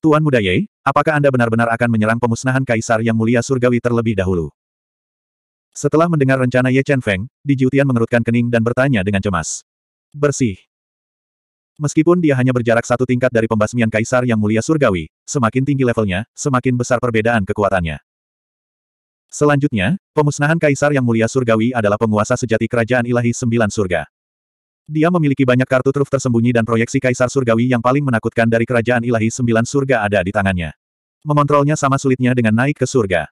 Tuan Muda Ye, apakah Anda benar-benar akan menyerang pemusnahan Kaisar yang mulia surgawi terlebih dahulu? Setelah mendengar rencana Ye Chen Feng, Di Jiutian mengerutkan kening dan bertanya dengan cemas. Bersih. Meskipun dia hanya berjarak satu tingkat dari pembasmian Kaisar yang mulia surgawi, semakin tinggi levelnya, semakin besar perbedaan kekuatannya. Selanjutnya, pemusnahan Kaisar yang mulia surgawi adalah penguasa sejati kerajaan ilahi sembilan surga. Dia memiliki banyak kartu truf tersembunyi dan proyeksi kaisar surgawi yang paling menakutkan dari kerajaan ilahi sembilan surga ada di tangannya. Mengontrolnya sama sulitnya dengan naik ke surga.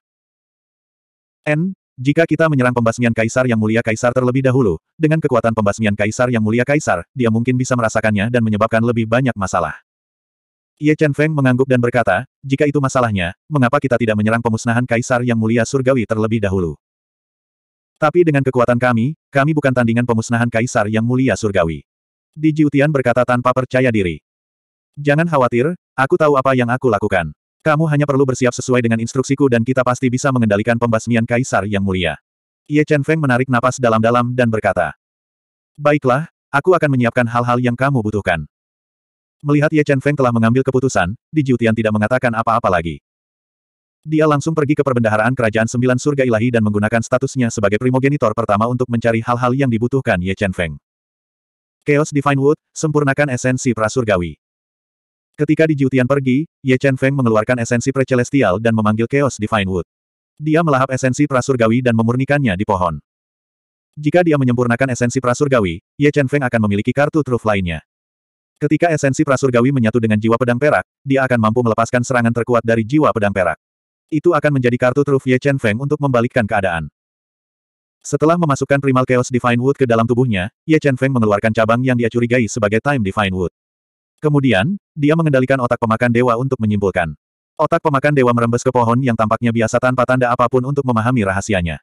N, jika kita menyerang pembasmian kaisar yang mulia kaisar terlebih dahulu, dengan kekuatan pembasmian kaisar yang mulia kaisar, dia mungkin bisa merasakannya dan menyebabkan lebih banyak masalah. Ye Chen Feng mengangguk dan berkata, jika itu masalahnya, mengapa kita tidak menyerang pemusnahan kaisar yang mulia surgawi terlebih dahulu? Tapi dengan kekuatan kami, kami bukan tandingan pemusnahan kaisar yang mulia surgawi. Di Jiutian berkata tanpa percaya diri. Jangan khawatir, aku tahu apa yang aku lakukan. Kamu hanya perlu bersiap sesuai dengan instruksiku dan kita pasti bisa mengendalikan pembasmian kaisar yang mulia. Ye Chen Feng menarik napas dalam-dalam dan berkata. Baiklah, aku akan menyiapkan hal-hal yang kamu butuhkan. Melihat Ye Chen Feng telah mengambil keputusan, Di Jiutian tidak mengatakan apa-apa lagi. Dia langsung pergi ke perbendaharaan kerajaan sembilan surga ilahi dan menggunakan statusnya sebagai primogenitor pertama untuk mencari hal-hal yang dibutuhkan Ye Chen Feng. Chaos Divine Wood, sempurnakan esensi prasurgawi. Ketika Di Jiutian pergi, Ye Chen Feng mengeluarkan esensi precelestial dan memanggil Chaos Divine Wood. Dia melahap esensi prasurgawi dan memurnikannya di pohon. Jika dia menyempurnakan esensi prasurgawi, Ye Chen Feng akan memiliki kartu truf lainnya. Ketika esensi prasurgawi menyatu dengan jiwa pedang perak, dia akan mampu melepaskan serangan terkuat dari jiwa pedang perak. Itu akan menjadi kartu truf Ye Chen Feng untuk membalikkan keadaan. Setelah memasukkan Primal Chaos Divine Wood ke dalam tubuhnya, Ye Chen Feng mengeluarkan cabang yang dia curigai sebagai Time Divine Wood. Kemudian, dia mengendalikan otak pemakan dewa untuk menyimpulkan. Otak pemakan dewa merembes ke pohon yang tampaknya biasa tanpa tanda apapun untuk memahami rahasianya.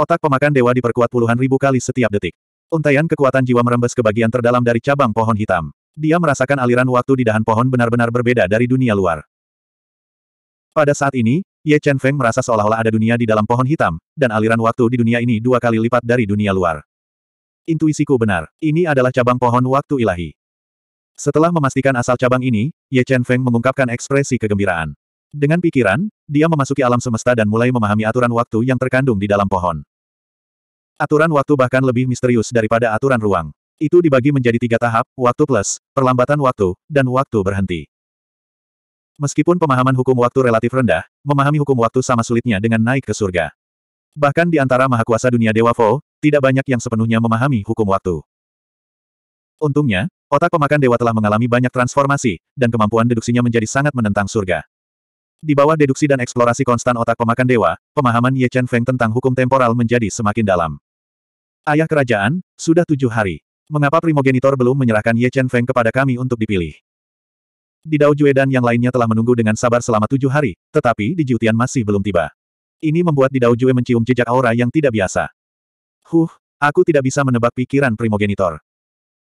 Otak pemakan dewa diperkuat puluhan ribu kali setiap detik. Untaian kekuatan jiwa merembes ke bagian terdalam dari cabang pohon hitam. Dia merasakan aliran waktu di dahan pohon benar-benar berbeda dari dunia luar. Pada saat ini, Ye Chen Feng merasa seolah-olah ada dunia di dalam pohon hitam, dan aliran waktu di dunia ini dua kali lipat dari dunia luar. Intuisiku benar, ini adalah cabang pohon waktu ilahi. Setelah memastikan asal cabang ini, Ye Chen Feng mengungkapkan ekspresi kegembiraan. Dengan pikiran, dia memasuki alam semesta dan mulai memahami aturan waktu yang terkandung di dalam pohon. Aturan waktu bahkan lebih misterius daripada aturan ruang. Itu dibagi menjadi tiga tahap, waktu plus, perlambatan waktu, dan waktu berhenti. Meskipun pemahaman hukum waktu relatif rendah, memahami hukum waktu sama sulitnya dengan naik ke surga. Bahkan di antara mahakuasa dunia Dewa Fo, tidak banyak yang sepenuhnya memahami hukum waktu. Untungnya, otak pemakan dewa telah mengalami banyak transformasi, dan kemampuan deduksinya menjadi sangat menentang surga. Di bawah deduksi dan eksplorasi konstan otak pemakan dewa, pemahaman Ye Chen Feng tentang hukum temporal menjadi semakin dalam. Ayah kerajaan, sudah tujuh hari. Mengapa Primogenitor belum menyerahkan Ye Chen Feng kepada kami untuk dipilih? Didao Jue dan yang lainnya telah menunggu dengan sabar selama tujuh hari, tetapi di Jiutian masih belum tiba. Ini membuat Didao Jue mencium jejak aura yang tidak biasa. Huh, aku tidak bisa menebak pikiran primogenitor.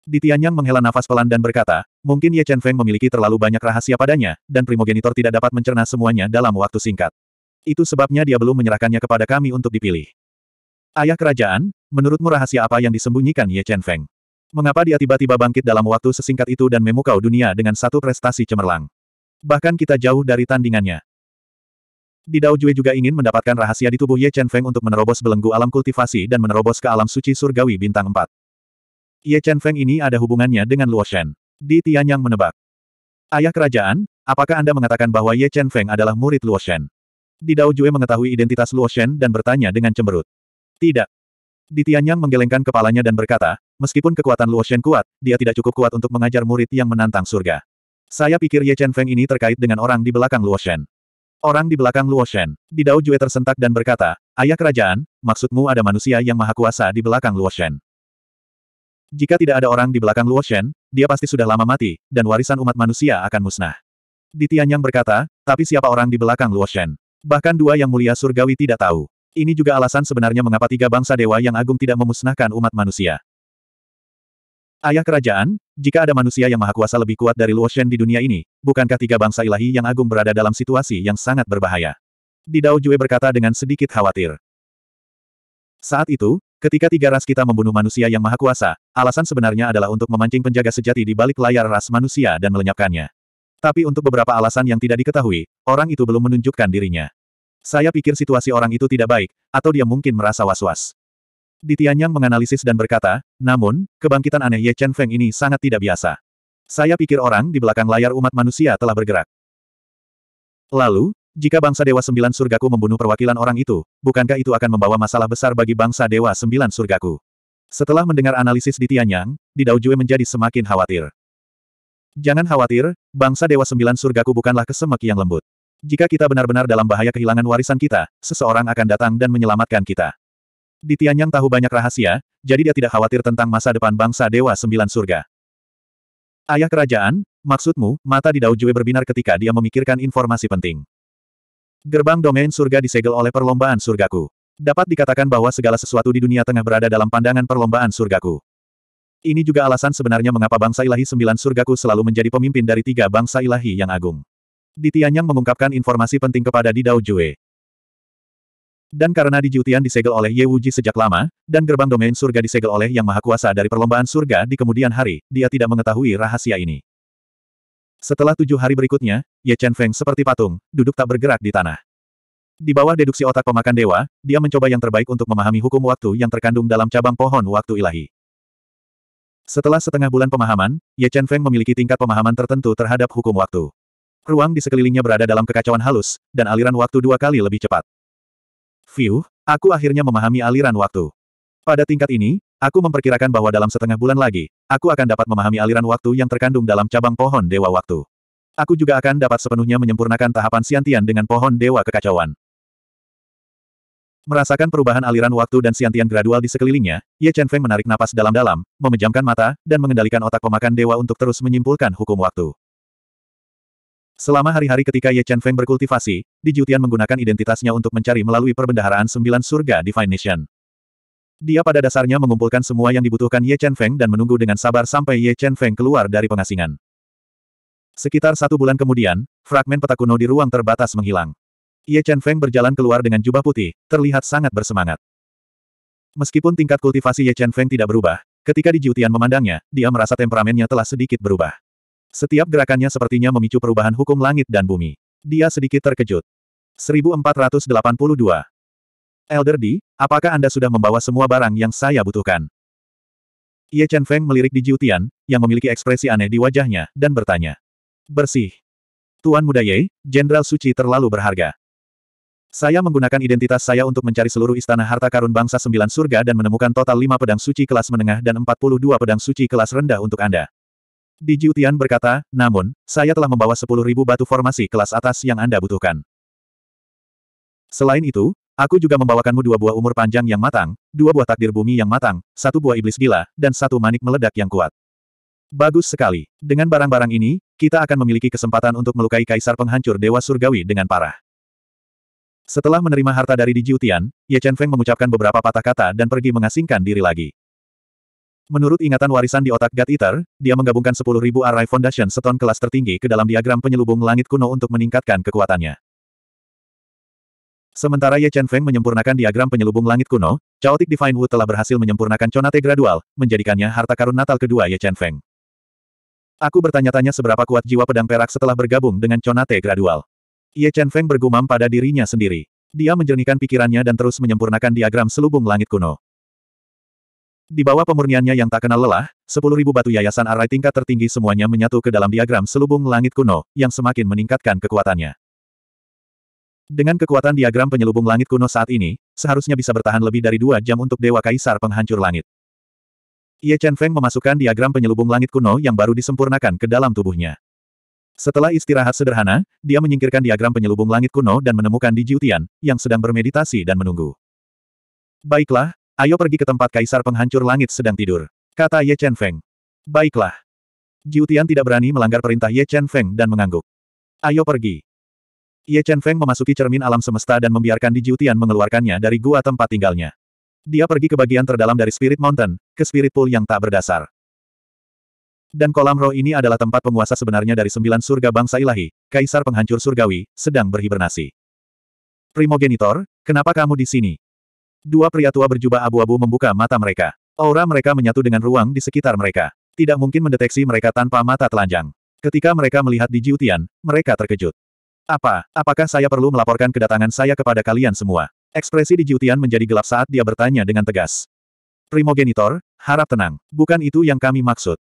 Tianyang menghela nafas pelan dan berkata, mungkin Ye Chen Feng memiliki terlalu banyak rahasia padanya, dan primogenitor tidak dapat mencerna semuanya dalam waktu singkat. Itu sebabnya dia belum menyerahkannya kepada kami untuk dipilih. Ayah kerajaan, menurutmu rahasia apa yang disembunyikan Ye Chen Feng? Mengapa dia tiba-tiba bangkit dalam waktu sesingkat itu dan memukau dunia dengan satu prestasi cemerlang? Bahkan kita jauh dari tandingannya. Di Dao Jue juga ingin mendapatkan rahasia di tubuh Ye Chen Feng untuk menerobos belenggu alam kultivasi dan menerobos ke alam suci surgawi bintang 4. Ye Chen Feng ini ada hubungannya dengan Luo Shen. Di Tianyang menebak. Ayah kerajaan, apakah Anda mengatakan bahwa Ye Chen Feng adalah murid Luo Shen? Di Dao Jue mengetahui identitas Luo Shen dan bertanya dengan cemberut. Tidak. Di Tianyang menggelengkan kepalanya dan berkata, Meskipun kekuatan Luoshen kuat, dia tidak cukup kuat untuk mengajar murid yang menantang surga. Saya pikir Ye Chen Feng ini terkait dengan orang di belakang Luoshen. Orang di belakang Luoshen, Didao Jue tersentak dan berkata, Ayah kerajaan, maksudmu ada manusia yang maha kuasa di belakang Luoshen. Jika tidak ada orang di belakang Luoshen, dia pasti sudah lama mati, dan warisan umat manusia akan musnah. Di Tianyang berkata, tapi siapa orang di belakang Luoshen? Bahkan dua yang mulia surgawi tidak tahu. Ini juga alasan sebenarnya mengapa tiga bangsa dewa yang agung tidak memusnahkan umat manusia. Ayah kerajaan, jika ada manusia yang maha kuasa lebih kuat dari Luo Shen di dunia ini, bukankah tiga bangsa ilahi yang agung berada dalam situasi yang sangat berbahaya? Didao Jue berkata dengan sedikit khawatir. Saat itu, ketika tiga ras kita membunuh manusia yang maha kuasa, alasan sebenarnya adalah untuk memancing penjaga sejati di balik layar ras manusia dan melenyapkannya. Tapi untuk beberapa alasan yang tidak diketahui, orang itu belum menunjukkan dirinya. Saya pikir situasi orang itu tidak baik, atau dia mungkin merasa was-was. Di Tianyang menganalisis dan berkata, namun, kebangkitan aneh Ye Chen Feng ini sangat tidak biasa. Saya pikir orang di belakang layar umat manusia telah bergerak. Lalu, jika bangsa Dewa Sembilan Surgaku membunuh perwakilan orang itu, bukankah itu akan membawa masalah besar bagi bangsa Dewa Sembilan Surgaku? Setelah mendengar analisis di Tianyang, Didao Jue menjadi semakin khawatir. Jangan khawatir, bangsa Dewa Sembilan Surgaku bukanlah kesemek yang lembut. Jika kita benar-benar dalam bahaya kehilangan warisan kita, seseorang akan datang dan menyelamatkan kita. Di Tianyang tahu banyak rahasia, jadi dia tidak khawatir tentang masa depan bangsa Dewa Sembilan Surga. Ayah kerajaan, maksudmu, mata di Dao berbinar ketika dia memikirkan informasi penting. Gerbang domain surga disegel oleh perlombaan surgaku. Dapat dikatakan bahwa segala sesuatu di dunia tengah berada dalam pandangan perlombaan surgaku. Ini juga alasan sebenarnya mengapa bangsa ilahi sembilan surgaku selalu menjadi pemimpin dari tiga bangsa ilahi yang agung. Ditianyang mengungkapkan informasi penting kepada Didao Jue. Dan karena dijutian disegel oleh Ye Wuji sejak lama, dan gerbang domain surga disegel oleh Yang Maha Kuasa dari perlombaan surga di kemudian hari, dia tidak mengetahui rahasia ini. Setelah tujuh hari berikutnya, Ye Chen Feng seperti patung, duduk tak bergerak di tanah. Di bawah deduksi otak pemakan dewa, dia mencoba yang terbaik untuk memahami hukum waktu yang terkandung dalam cabang pohon waktu ilahi. Setelah setengah bulan pemahaman, Ye Chen Feng memiliki tingkat pemahaman tertentu terhadap hukum waktu. Ruang di sekelilingnya berada dalam kekacauan halus, dan aliran waktu dua kali lebih cepat. View, aku akhirnya memahami aliran waktu. Pada tingkat ini, aku memperkirakan bahwa dalam setengah bulan lagi, aku akan dapat memahami aliran waktu yang terkandung dalam cabang pohon dewa waktu. Aku juga akan dapat sepenuhnya menyempurnakan tahapan siantian dengan pohon dewa kekacauan. Merasakan perubahan aliran waktu dan siantian gradual di sekelilingnya, Ye Chen Feng menarik napas dalam-dalam, memejamkan mata, dan mengendalikan otak pemakan dewa untuk terus menyimpulkan hukum waktu. Selama hari-hari ketika Ye Chen Feng berkultivasi, Di Jutian menggunakan identitasnya untuk mencari melalui perbendaharaan sembilan surga Divine Nation. Dia pada dasarnya mengumpulkan semua yang dibutuhkan Ye Chen Feng dan menunggu dengan sabar sampai Ye Chen Feng keluar dari pengasingan. Sekitar satu bulan kemudian, fragmen peta kuno di ruang terbatas menghilang. Ye Chen Feng berjalan keluar dengan jubah putih, terlihat sangat bersemangat. Meskipun tingkat kultivasi Ye Chen Feng tidak berubah, ketika Di Jutian memandangnya, dia merasa temperamennya telah sedikit berubah. Setiap gerakannya sepertinya memicu perubahan hukum langit dan bumi. Dia sedikit terkejut. 1482. Elder D, apakah Anda sudah membawa semua barang yang saya butuhkan? Ye Chen Feng melirik di Jiutian, yang memiliki ekspresi aneh di wajahnya, dan bertanya. Bersih. Tuan Muda Ye, Jenderal Suci terlalu berharga. Saya menggunakan identitas saya untuk mencari seluruh istana harta karun bangsa sembilan surga dan menemukan total lima pedang suci kelas menengah dan empat puluh dua pedang suci kelas rendah untuk Anda. Di Jiutian berkata, namun, saya telah membawa 10.000 batu formasi kelas atas yang Anda butuhkan. Selain itu, aku juga membawakanmu dua buah umur panjang yang matang, dua buah takdir bumi yang matang, satu buah iblis gila, dan satu manik meledak yang kuat. Bagus sekali. Dengan barang-barang ini, kita akan memiliki kesempatan untuk melukai kaisar penghancur Dewa Surgawi dengan parah. Setelah menerima harta dari Di Jiutian, Ye Chen Feng mengucapkan beberapa patah kata dan pergi mengasingkan diri lagi. Menurut ingatan warisan di otak God Eater, dia menggabungkan 10.000 Array Foundation Stone kelas tertinggi ke dalam diagram penyelubung langit kuno untuk meningkatkan kekuatannya. Sementara Ye Chen Feng menyempurnakan diagram penyelubung langit kuno, Chaotic Divine Wood telah berhasil menyempurnakan conate gradual, menjadikannya harta karun natal kedua Ye Chen Feng. Aku bertanya-tanya seberapa kuat jiwa pedang perak setelah bergabung dengan conate gradual. Ye Chen Feng bergumam pada dirinya sendiri. Dia menjernihkan pikirannya dan terus menyempurnakan diagram selubung langit kuno. Di bawah pemurniannya yang tak kenal lelah, sepuluh ribu batu yayasan arai tingkat tertinggi semuanya menyatu ke dalam diagram selubung langit kuno, yang semakin meningkatkan kekuatannya. Dengan kekuatan diagram penyelubung langit kuno saat ini, seharusnya bisa bertahan lebih dari dua jam untuk Dewa Kaisar Penghancur Langit. Ye Chen Feng memasukkan diagram penyelubung langit kuno yang baru disempurnakan ke dalam tubuhnya. Setelah istirahat sederhana, dia menyingkirkan diagram penyelubung langit kuno dan menemukan Di Jiutian, yang sedang bermeditasi dan menunggu. Baiklah, Ayo pergi ke tempat kaisar penghancur langit sedang tidur. Kata Ye Chen Feng. Baiklah. Jiutian tidak berani melanggar perintah Ye Chen Feng dan mengangguk. Ayo pergi. Ye Chen Feng memasuki cermin alam semesta dan membiarkan Di Jiutian mengeluarkannya dari gua tempat tinggalnya. Dia pergi ke bagian terdalam dari Spirit Mountain, ke Spirit Pool yang tak berdasar. Dan kolam roh ini adalah tempat penguasa sebenarnya dari sembilan surga bangsa ilahi, kaisar penghancur surgawi, sedang berhibernasi. Primogenitor, kenapa kamu di sini? Dua pria tua berjubah abu-abu membuka mata mereka. Aura mereka menyatu dengan ruang di sekitar mereka. Tidak mungkin mendeteksi mereka tanpa mata telanjang. Ketika mereka melihat di Jiutian, mereka terkejut. Apa, apakah saya perlu melaporkan kedatangan saya kepada kalian semua? Ekspresi di Jiutian menjadi gelap saat dia bertanya dengan tegas. Primogenitor, harap tenang, bukan itu yang kami maksud.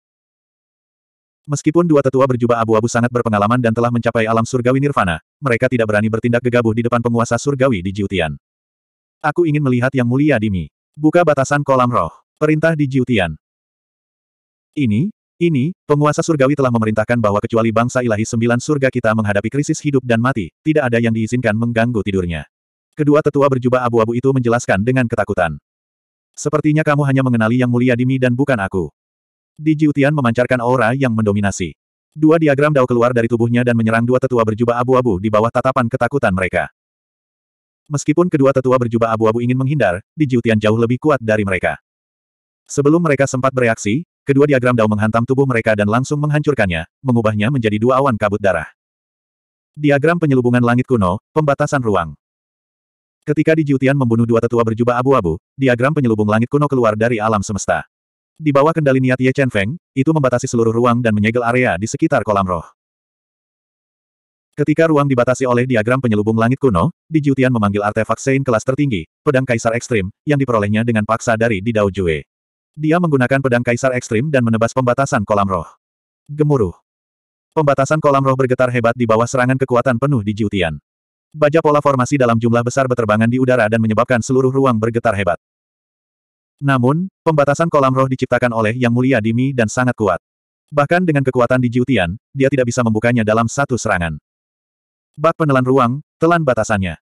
Meskipun dua tetua berjubah abu-abu sangat berpengalaman dan telah mencapai alam surgawi nirvana, mereka tidak berani bertindak gegabah di depan penguasa surgawi di Jiutian. Aku ingin melihat yang mulia Dimi. Buka batasan kolam roh. Perintah di Jiutian. Ini, ini, penguasa surgawi telah memerintahkan bahwa kecuali bangsa ilahi sembilan surga kita menghadapi krisis hidup dan mati, tidak ada yang diizinkan mengganggu tidurnya. Kedua tetua berjubah abu-abu itu menjelaskan dengan ketakutan. Sepertinya kamu hanya mengenali yang mulia Dimi dan bukan aku. Di Jiutian memancarkan aura yang mendominasi. Dua diagram dao keluar dari tubuhnya dan menyerang dua tetua berjubah abu-abu di bawah tatapan ketakutan mereka. Meskipun kedua tetua berjubah abu-abu ingin menghindar, di Jiutian jauh lebih kuat dari mereka. Sebelum mereka sempat bereaksi, kedua diagram Dao menghantam tubuh mereka dan langsung menghancurkannya, mengubahnya menjadi dua awan kabut darah. Diagram penyelubungan langit kuno, pembatasan ruang. Ketika di Jiutian membunuh dua tetua berjubah abu-abu, diagram penyelubung langit kuno keluar dari alam semesta. Di bawah kendali niat Ye Chen Feng, itu membatasi seluruh ruang dan menyegel area di sekitar kolam roh. Ketika ruang dibatasi oleh diagram penyelubung langit kuno, Di Jutian memanggil artefak Sein kelas tertinggi, pedang kaisar ekstrim, yang diperolehnya dengan paksa dari Didao Jue. Dia menggunakan pedang kaisar ekstrim dan menebas pembatasan kolam roh. Gemuruh. Pembatasan kolam roh bergetar hebat di bawah serangan kekuatan penuh di Jutian. Baja pola formasi dalam jumlah besar berterbangan di udara dan menyebabkan seluruh ruang bergetar hebat. Namun, pembatasan kolam roh diciptakan oleh Yang Mulia Dimi dan sangat kuat. Bahkan dengan kekuatan di Jutian, dia tidak bisa membukanya dalam satu serangan. Bak penelan ruang, telan batasannya.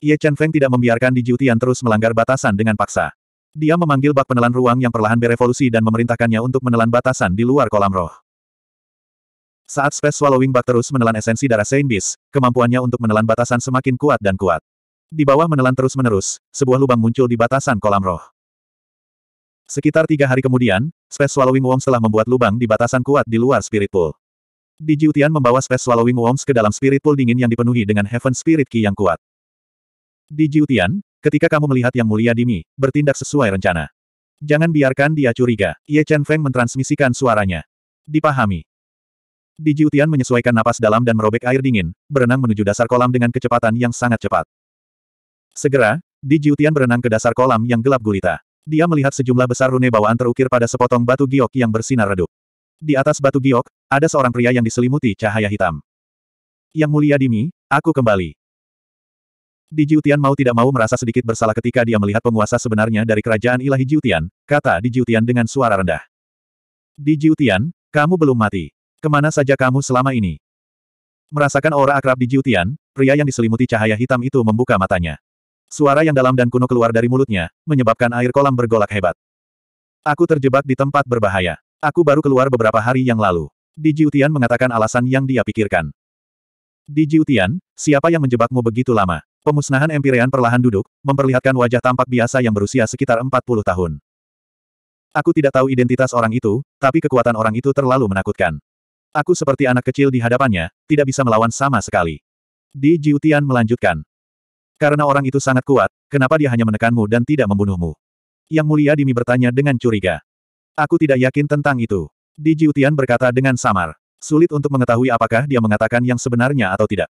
Ye Chen Feng tidak membiarkan Di Jiutian terus melanggar batasan dengan paksa. Dia memanggil bak penelan ruang yang perlahan berevolusi dan memerintahkannya untuk menelan batasan di luar kolam roh. Saat Space Swallowing bak terus menelan esensi darah Saint Beast, kemampuannya untuk menelan batasan semakin kuat dan kuat. Di bawah menelan terus-menerus, sebuah lubang muncul di batasan kolam roh. Sekitar tiga hari kemudian, Space Swallowing Wong telah membuat lubang di batasan kuat di luar Spirit Pool. Di Tian membawa Space Swallowing Worms ke dalam Spirit Pool dingin yang dipenuhi dengan Heaven Spirit Key yang kuat. Di Tian, ketika kamu melihat Yang Mulia Dimi, bertindak sesuai rencana. Jangan biarkan dia curiga, Ye Chen Feng mentransmisikan suaranya. Dipahami. Di Tian menyesuaikan napas dalam dan merobek air dingin, berenang menuju dasar kolam dengan kecepatan yang sangat cepat. Segera, Di Tian berenang ke dasar kolam yang gelap gulita. Dia melihat sejumlah besar rune bawaan terukir pada sepotong batu giok yang bersinar redup. Di atas batu giok, ada seorang pria yang diselimuti cahaya hitam. Yang mulia Dimi, aku kembali. Di Jiutian mau tidak mau merasa sedikit bersalah ketika dia melihat penguasa sebenarnya dari kerajaan ilahi Jiutian, kata Di Jiutian dengan suara rendah. Di Jiutian, kamu belum mati. Kemana saja kamu selama ini? Merasakan aura akrab di Jiutian, pria yang diselimuti cahaya hitam itu membuka matanya. Suara yang dalam dan kuno keluar dari mulutnya, menyebabkan air kolam bergolak hebat. Aku terjebak di tempat berbahaya. Aku baru keluar beberapa hari yang lalu. Di Jiutian mengatakan alasan yang dia pikirkan. Di Jiutian, siapa yang menjebakmu begitu lama? Pemusnahan Empirean perlahan duduk, memperlihatkan wajah tampak biasa yang berusia sekitar 40 tahun. Aku tidak tahu identitas orang itu, tapi kekuatan orang itu terlalu menakutkan. Aku seperti anak kecil di hadapannya, tidak bisa melawan sama sekali. Di Jiutian melanjutkan. Karena orang itu sangat kuat, kenapa dia hanya menekanmu dan tidak membunuhmu? Yang mulia Dimi bertanya dengan curiga. Aku tidak yakin tentang itu. Di Jiutian berkata dengan samar. Sulit untuk mengetahui apakah dia mengatakan yang sebenarnya atau tidak.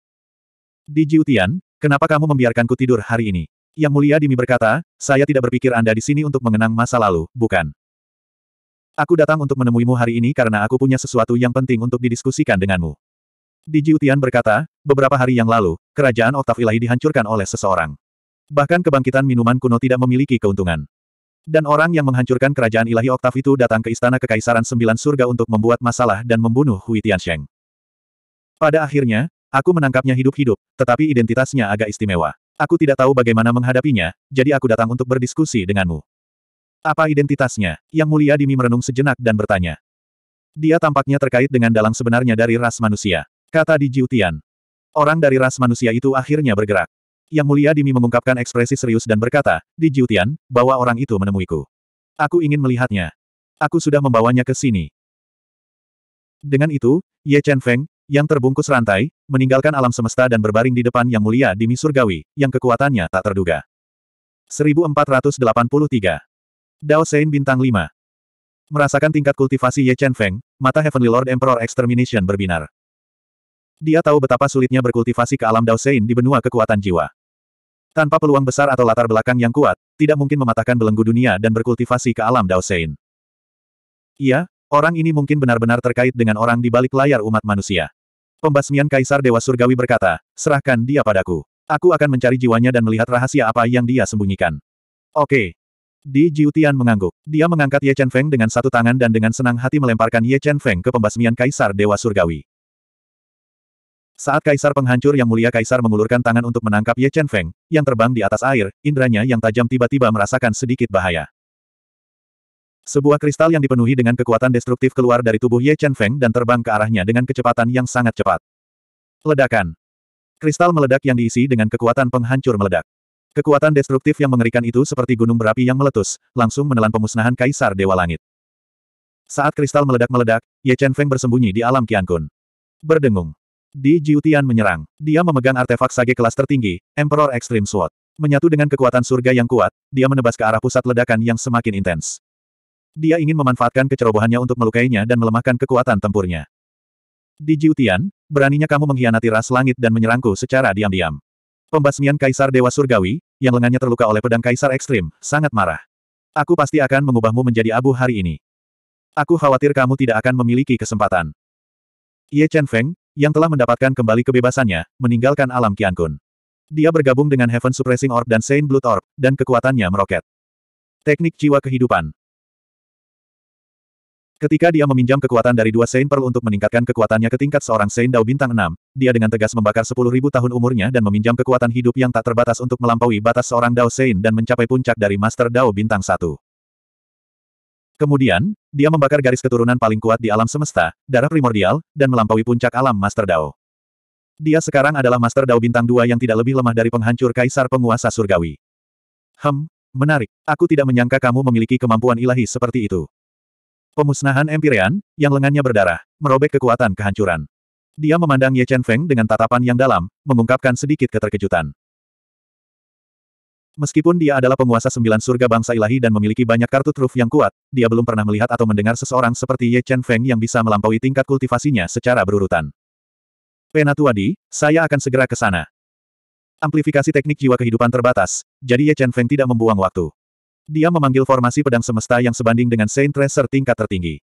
Di Jiutian, kenapa kamu membiarkanku tidur hari ini? Yang mulia Dimi berkata, saya tidak berpikir Anda di sini untuk mengenang masa lalu, bukan? Aku datang untuk menemuimu hari ini karena aku punya sesuatu yang penting untuk didiskusikan denganmu. Di Jiutian berkata, beberapa hari yang lalu, kerajaan Oktav Ilahi dihancurkan oleh seseorang. Bahkan kebangkitan minuman kuno tidak memiliki keuntungan. Dan orang yang menghancurkan kerajaan ilahi Oktav itu datang ke istana kekaisaran sembilan surga untuk membuat masalah dan membunuh Hui Tiansheng. Pada akhirnya, aku menangkapnya hidup-hidup, tetapi identitasnya agak istimewa. Aku tidak tahu bagaimana menghadapinya, jadi aku datang untuk berdiskusi denganmu. Apa identitasnya? Yang mulia Dimi merenung sejenak dan bertanya. Dia tampaknya terkait dengan dalang sebenarnya dari ras manusia. Kata Di Jiu Tian. Orang dari ras manusia itu akhirnya bergerak. Yang Mulia Dimi mengungkapkan ekspresi serius dan berkata, di Jiutian, bahwa orang itu menemuiku. Aku ingin melihatnya. Aku sudah membawanya ke sini. Dengan itu, Ye Chen Feng, yang terbungkus rantai, meninggalkan alam semesta dan berbaring di depan Yang Mulia Dimi Surgawi, yang kekuatannya tak terduga. 1483. Dao Sein Bintang 5 Merasakan tingkat kultivasi Ye Chen Feng, mata Heavenly Lord Emperor Extermination berbinar. Dia tahu betapa sulitnya berkultivasi ke alam Dao Sein di benua kekuatan jiwa. Tanpa peluang besar atau latar belakang yang kuat, tidak mungkin mematahkan belenggu dunia dan berkultivasi ke alam Daosein. Iya, orang ini mungkin benar-benar terkait dengan orang di balik layar umat manusia. Pembasmian Kaisar Dewa Surgawi berkata, serahkan dia padaku. Aku akan mencari jiwanya dan melihat rahasia apa yang dia sembunyikan. Oke. Di Jiutian mengangguk. Dia mengangkat Ye Chen Feng dengan satu tangan dan dengan senang hati melemparkan Ye Chen Feng ke pembasmian Kaisar Dewa Surgawi. Saat Kaisar Penghancur Yang Mulia Kaisar mengulurkan tangan untuk menangkap Ye Chen Feng, yang terbang di atas air, indranya yang tajam tiba-tiba merasakan sedikit bahaya. Sebuah kristal yang dipenuhi dengan kekuatan destruktif keluar dari tubuh Ye Chen Feng dan terbang ke arahnya dengan kecepatan yang sangat cepat. Ledakan. Kristal meledak yang diisi dengan kekuatan penghancur meledak. Kekuatan destruktif yang mengerikan itu seperti gunung berapi yang meletus, langsung menelan pemusnahan Kaisar Dewa Langit. Saat kristal meledak-meledak, Ye Chen Feng bersembunyi di alam Qiankun. Berdengung. Di Jiutian menyerang. Dia memegang artefak sage kelas tertinggi, Emperor Extreme Sword. Menyatu dengan kekuatan surga yang kuat, dia menebas ke arah pusat ledakan yang semakin intens. Dia ingin memanfaatkan kecerobohannya untuk melukainya dan melemahkan kekuatan tempurnya. Di Jiutian, beraninya kamu mengkhianati ras langit dan menyerangku secara diam-diam. Pembasmian Kaisar Dewa Surgawi, yang lengannya terluka oleh pedang Kaisar Ekstrim, sangat marah. Aku pasti akan mengubahmu menjadi abu hari ini. Aku khawatir kamu tidak akan memiliki kesempatan. Ye Chen Feng, yang telah mendapatkan kembali kebebasannya, meninggalkan alam Qiankun. Dia bergabung dengan Heaven Suppressing Orb dan Saint Blood Orb, dan kekuatannya meroket. Teknik jiwa kehidupan Ketika dia meminjam kekuatan dari dua Saint Pearl untuk meningkatkan kekuatannya ke tingkat seorang Saint Dao bintang 6, dia dengan tegas membakar 10.000 tahun umurnya dan meminjam kekuatan hidup yang tak terbatas untuk melampaui batas seorang Dao Saint dan mencapai puncak dari Master Dao bintang 1. Kemudian, dia membakar garis keturunan paling kuat di alam semesta, darah primordial, dan melampaui puncak alam Master Dao. Dia sekarang adalah Master Dao bintang dua yang tidak lebih lemah dari penghancur kaisar penguasa surgawi. Hem, menarik. Aku tidak menyangka kamu memiliki kemampuan ilahi seperti itu. Pemusnahan Empyrean, yang lengannya berdarah, merobek kekuatan kehancuran. Dia memandang Ye Chen Feng dengan tatapan yang dalam, mengungkapkan sedikit keterkejutan. Meskipun dia adalah penguasa sembilan surga bangsa ilahi dan memiliki banyak kartu truf yang kuat, dia belum pernah melihat atau mendengar seseorang seperti Ye Chen Feng yang bisa melampaui tingkat kultivasinya secara berurutan. Penatuadi, saya akan segera ke sana. Amplifikasi teknik jiwa kehidupan terbatas, jadi Ye Chen Feng tidak membuang waktu. Dia memanggil formasi pedang semesta yang sebanding dengan Saint Tracer tingkat tertinggi.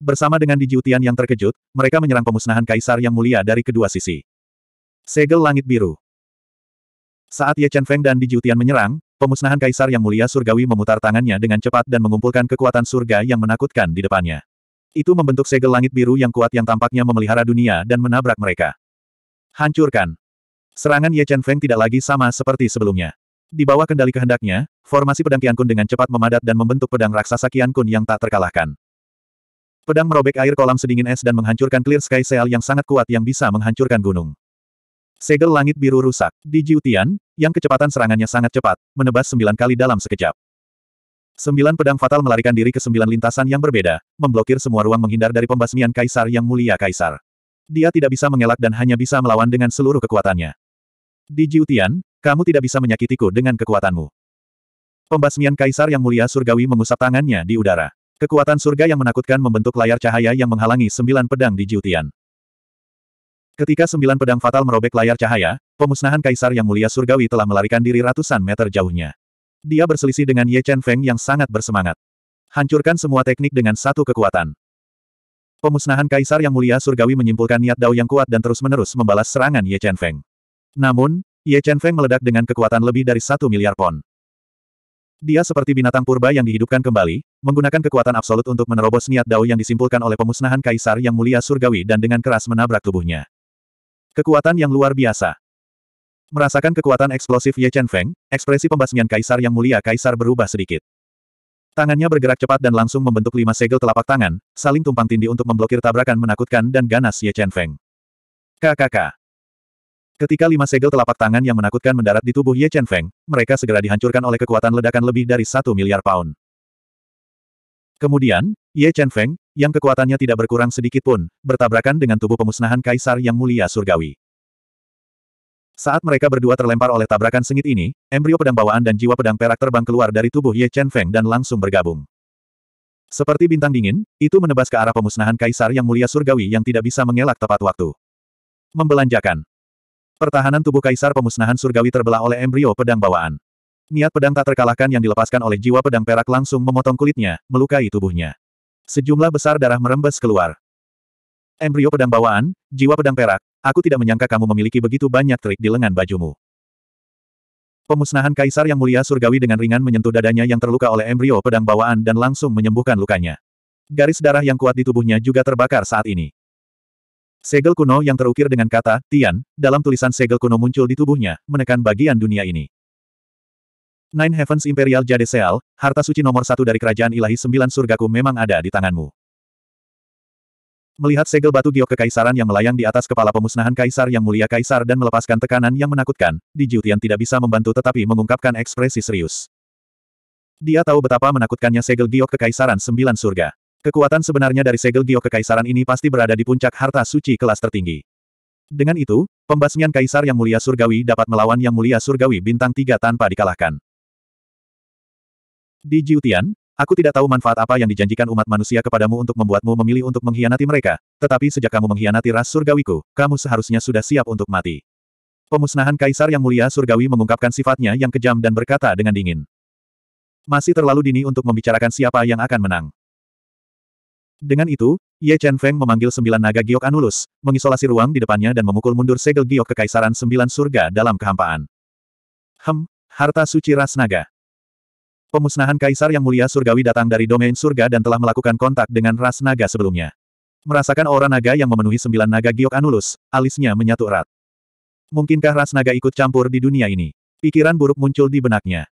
Bersama dengan Dijiutian yang terkejut, mereka menyerang pemusnahan kaisar yang mulia dari kedua sisi. Segel langit biru. Saat Ye Chen Feng dan Di Jutian menyerang, pemusnahan kaisar yang mulia surgawi memutar tangannya dengan cepat dan mengumpulkan kekuatan surga yang menakutkan di depannya. Itu membentuk segel langit biru yang kuat yang tampaknya memelihara dunia dan menabrak mereka. Hancurkan. Serangan Ye Chen Feng tidak lagi sama seperti sebelumnya. Di bawah kendali kehendaknya, formasi pedang Kun dengan cepat memadat dan membentuk pedang raksasa Kun yang tak terkalahkan. Pedang merobek air kolam sedingin es dan menghancurkan clear sky seal yang sangat kuat yang bisa menghancurkan gunung. Segel langit biru rusak. Di Jiutian, yang kecepatan serangannya sangat cepat, menebas sembilan kali dalam sekejap. Sembilan pedang fatal melarikan diri ke sembilan lintasan yang berbeda, memblokir semua ruang menghindar dari pembasmian Kaisar yang mulia Kaisar. Dia tidak bisa mengelak dan hanya bisa melawan dengan seluruh kekuatannya. Di Jiutian, kamu tidak bisa menyakitiku dengan kekuatanmu. Pembasmian Kaisar yang mulia surgawi mengusap tangannya di udara. Kekuatan surga yang menakutkan membentuk layar cahaya yang menghalangi sembilan pedang di Jiutian. Ketika sembilan pedang fatal merobek layar cahaya, pemusnahan kaisar yang mulia surgawi telah melarikan diri ratusan meter jauhnya. Dia berselisih dengan Ye Chen Feng yang sangat bersemangat. Hancurkan semua teknik dengan satu kekuatan. Pemusnahan kaisar yang mulia surgawi menyimpulkan niat Dao yang kuat dan terus-menerus membalas serangan Ye Chen Feng. Namun, Ye Chen Feng meledak dengan kekuatan lebih dari satu miliar pon. Dia seperti binatang purba yang dihidupkan kembali, menggunakan kekuatan absolut untuk menerobos niat Dao yang disimpulkan oleh pemusnahan kaisar yang mulia surgawi dan dengan keras menabrak tubuhnya. Kekuatan yang luar biasa. Merasakan kekuatan eksplosif Ye Chen Feng, ekspresi pembasmian Kaisar yang mulia Kaisar berubah sedikit. Tangannya bergerak cepat dan langsung membentuk lima segel telapak tangan, saling tumpang tindih untuk memblokir tabrakan menakutkan dan ganas Ye Chen Feng. KKK. Ketika lima segel telapak tangan yang menakutkan mendarat di tubuh Ye Chen Feng, mereka segera dihancurkan oleh kekuatan ledakan lebih dari satu miliar pound. Kemudian, Ye Chen Feng, yang kekuatannya tidak berkurang sedikit pun, bertabrakan dengan tubuh pemusnahan Kaisar yang mulia surgawi. Saat mereka berdua terlempar oleh tabrakan sengit ini, embrio pedang bawaan dan jiwa pedang perak terbang keluar dari tubuh Ye Chen Feng dan langsung bergabung. Seperti bintang dingin, itu menebas ke arah pemusnahan Kaisar yang mulia surgawi yang tidak bisa mengelak tepat waktu. Membelanjakan. Pertahanan tubuh Kaisar pemusnahan surgawi terbelah oleh embrio pedang bawaan. Niat pedang tak terkalahkan yang dilepaskan oleh jiwa pedang perak langsung memotong kulitnya, melukai tubuhnya. Sejumlah besar darah merembes keluar. Embrio pedang bawaan, jiwa pedang perak, aku tidak menyangka kamu memiliki begitu banyak trik di lengan bajumu. Pemusnahan Kaisar Yang Mulia Surgawi dengan ringan menyentuh dadanya yang terluka oleh embrio pedang bawaan dan langsung menyembuhkan lukanya. Garis darah yang kuat di tubuhnya juga terbakar saat ini. Segel kuno yang terukir dengan kata, Tian, dalam tulisan segel kuno muncul di tubuhnya, menekan bagian dunia ini. Nine Heavens Imperial Jade Seal, harta suci nomor satu dari kerajaan ilahi sembilan surgaku memang ada di tanganmu. Melihat segel batu giok kekaisaran yang melayang di atas kepala pemusnahan kaisar yang mulia kaisar dan melepaskan tekanan yang menakutkan, Di Jiutian tidak bisa membantu tetapi mengungkapkan ekspresi serius. Dia tahu betapa menakutkannya segel giok kekaisaran sembilan surga. Kekuatan sebenarnya dari segel giok kekaisaran ini pasti berada di puncak harta suci kelas tertinggi. Dengan itu, pembasmian kaisar yang mulia surgawi dapat melawan yang mulia surgawi bintang tiga tanpa dikalahkan. Di Jiutian, aku tidak tahu manfaat apa yang dijanjikan umat manusia kepadamu untuk membuatmu memilih untuk mengkhianati mereka, tetapi sejak kamu mengkhianati ras surgawiku, kamu seharusnya sudah siap untuk mati. Pemusnahan Kaisar Yang Mulia Surgawi mengungkapkan sifatnya yang kejam dan berkata dengan dingin. Masih terlalu dini untuk membicarakan siapa yang akan menang. Dengan itu, Ye Chen Feng memanggil sembilan naga giok Anulus, mengisolasi ruang di depannya dan memukul mundur segel giok kekaisaran sembilan surga dalam kehampaan. Hem, harta suci ras naga. Pemusnahan Kaisar Yang Mulia Surgawi datang dari domain surga dan telah melakukan kontak dengan ras naga sebelumnya. Merasakan aura naga yang memenuhi sembilan naga giok anulus, alisnya menyatu erat. Mungkinkah ras naga ikut campur di dunia ini? Pikiran buruk muncul di benaknya.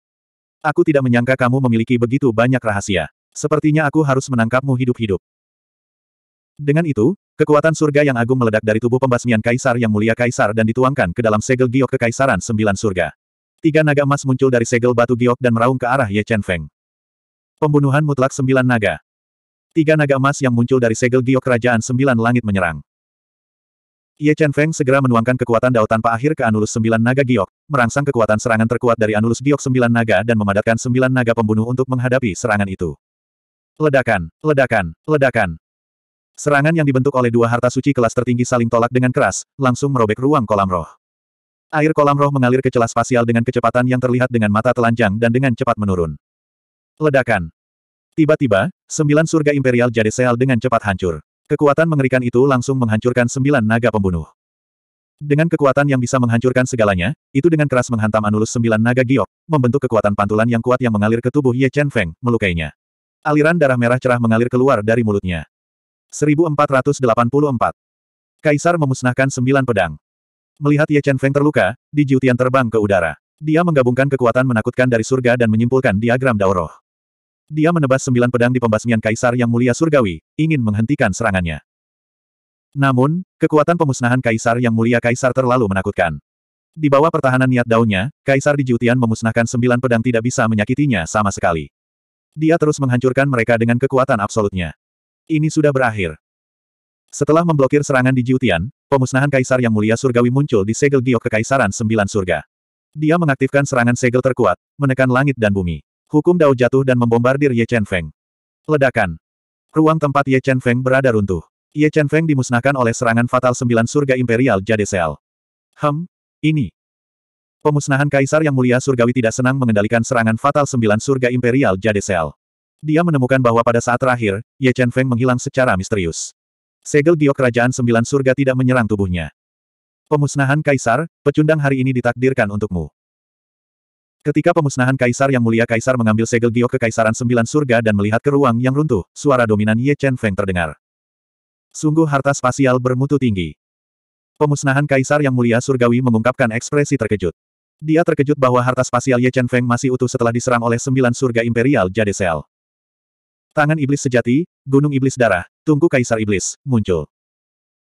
Aku tidak menyangka kamu memiliki begitu banyak rahasia. Sepertinya aku harus menangkapmu hidup-hidup. Dengan itu, kekuatan surga yang agung meledak dari tubuh pembasmian kaisar yang mulia kaisar dan dituangkan ke dalam segel giok kekaisaran sembilan surga. Tiga naga emas muncul dari segel batu giok dan meraung ke arah Ye Chen Feng. Pembunuhan mutlak sembilan naga. Tiga naga emas yang muncul dari segel giok kerajaan sembilan langit menyerang. Ye Chen Feng segera menuangkan kekuatan Dao tanpa akhir ke Anulus sembilan naga giok, merangsang kekuatan serangan terkuat dari Anulus giok sembilan naga dan memadatkan sembilan naga pembunuh untuk menghadapi serangan itu. Ledakan, ledakan, ledakan. Serangan yang dibentuk oleh dua harta suci kelas tertinggi saling tolak dengan keras, langsung merobek ruang kolam roh. Air kolam roh mengalir ke celah spasial dengan kecepatan yang terlihat dengan mata telanjang dan dengan cepat menurun. Ledakan. Tiba-tiba, sembilan surga imperial jadi sel dengan cepat hancur. Kekuatan mengerikan itu langsung menghancurkan sembilan naga pembunuh. Dengan kekuatan yang bisa menghancurkan segalanya, itu dengan keras menghantam anulus sembilan naga giok, membentuk kekuatan pantulan yang kuat yang mengalir ke tubuh Ye Chen Feng, melukainya. Aliran darah merah cerah mengalir keluar dari mulutnya. 1484 Kaisar memusnahkan sembilan pedang. Melihat Ye Chen Feng terluka, Di Jiutian terbang ke udara. Dia menggabungkan kekuatan menakutkan dari surga dan menyimpulkan diagram daoroh. Dia menebas sembilan pedang di pembasmian kaisar yang mulia surgawi, ingin menghentikan serangannya. Namun, kekuatan pemusnahan kaisar yang mulia kaisar terlalu menakutkan. Di bawah pertahanan niat daunnya, kaisar di Jiutian memusnahkan sembilan pedang tidak bisa menyakitinya sama sekali. Dia terus menghancurkan mereka dengan kekuatan absolutnya. Ini sudah berakhir. Setelah memblokir serangan di Jiutian, pemusnahan Kaisar Yang Mulia Surgawi muncul di segel giok Kekaisaran Sembilan Surga. Dia mengaktifkan serangan segel terkuat, menekan langit dan bumi. Hukum Dao jatuh dan membombardir Ye Chen Feng. Ledakan. Ruang tempat Ye Chen Feng berada runtuh. Ye Chen Feng dimusnahkan oleh serangan fatal Sembilan Surga Imperial Jade Seal. Hem, ini. Pemusnahan Kaisar Yang Mulia Surgawi tidak senang mengendalikan serangan fatal Sembilan Surga Imperial Jade Seal. Dia menemukan bahwa pada saat terakhir, Ye Chen Feng menghilang secara misterius. Segel giok kerajaan sembilan surga tidak menyerang tubuhnya. Pemusnahan kaisar, pecundang hari ini ditakdirkan untukmu. Ketika pemusnahan kaisar yang mulia kaisar mengambil segel giok kekaisaran sembilan surga dan melihat ke ruang yang runtuh, suara dominan Ye Chen Feng terdengar. Sungguh harta spasial bermutu tinggi. Pemusnahan kaisar yang mulia surgawi mengungkapkan ekspresi terkejut. Dia terkejut bahwa harta spasial Ye Chen Feng masih utuh setelah diserang oleh sembilan surga imperial Jade Cell. Tangan iblis sejati, gunung iblis darah, Tunggu Kaisar Iblis, muncul.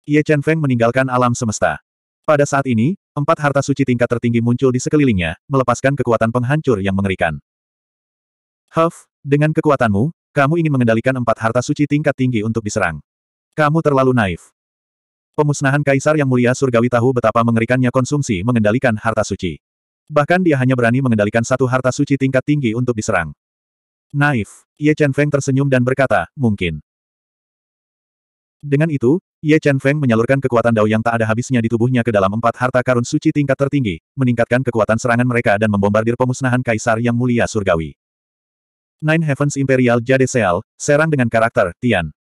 Ye Chen Feng meninggalkan alam semesta. Pada saat ini, empat harta suci tingkat tertinggi muncul di sekelilingnya, melepaskan kekuatan penghancur yang mengerikan. Huff, dengan kekuatanmu, kamu ingin mengendalikan empat harta suci tingkat tinggi untuk diserang. Kamu terlalu naif. Pemusnahan Kaisar yang mulia surgawi tahu betapa mengerikannya konsumsi mengendalikan harta suci. Bahkan dia hanya berani mengendalikan satu harta suci tingkat tinggi untuk diserang. Naif, Ye Chen Feng tersenyum dan berkata, mungkin. Dengan itu, Ye Chen Feng menyalurkan kekuatan Dao yang tak ada habisnya di tubuhnya ke dalam empat harta karun suci tingkat tertinggi, meningkatkan kekuatan serangan mereka dan membombardir pemusnahan Kaisar yang mulia surgawi. Nine Heavens Imperial Jade Seal, serang dengan karakter, Tian.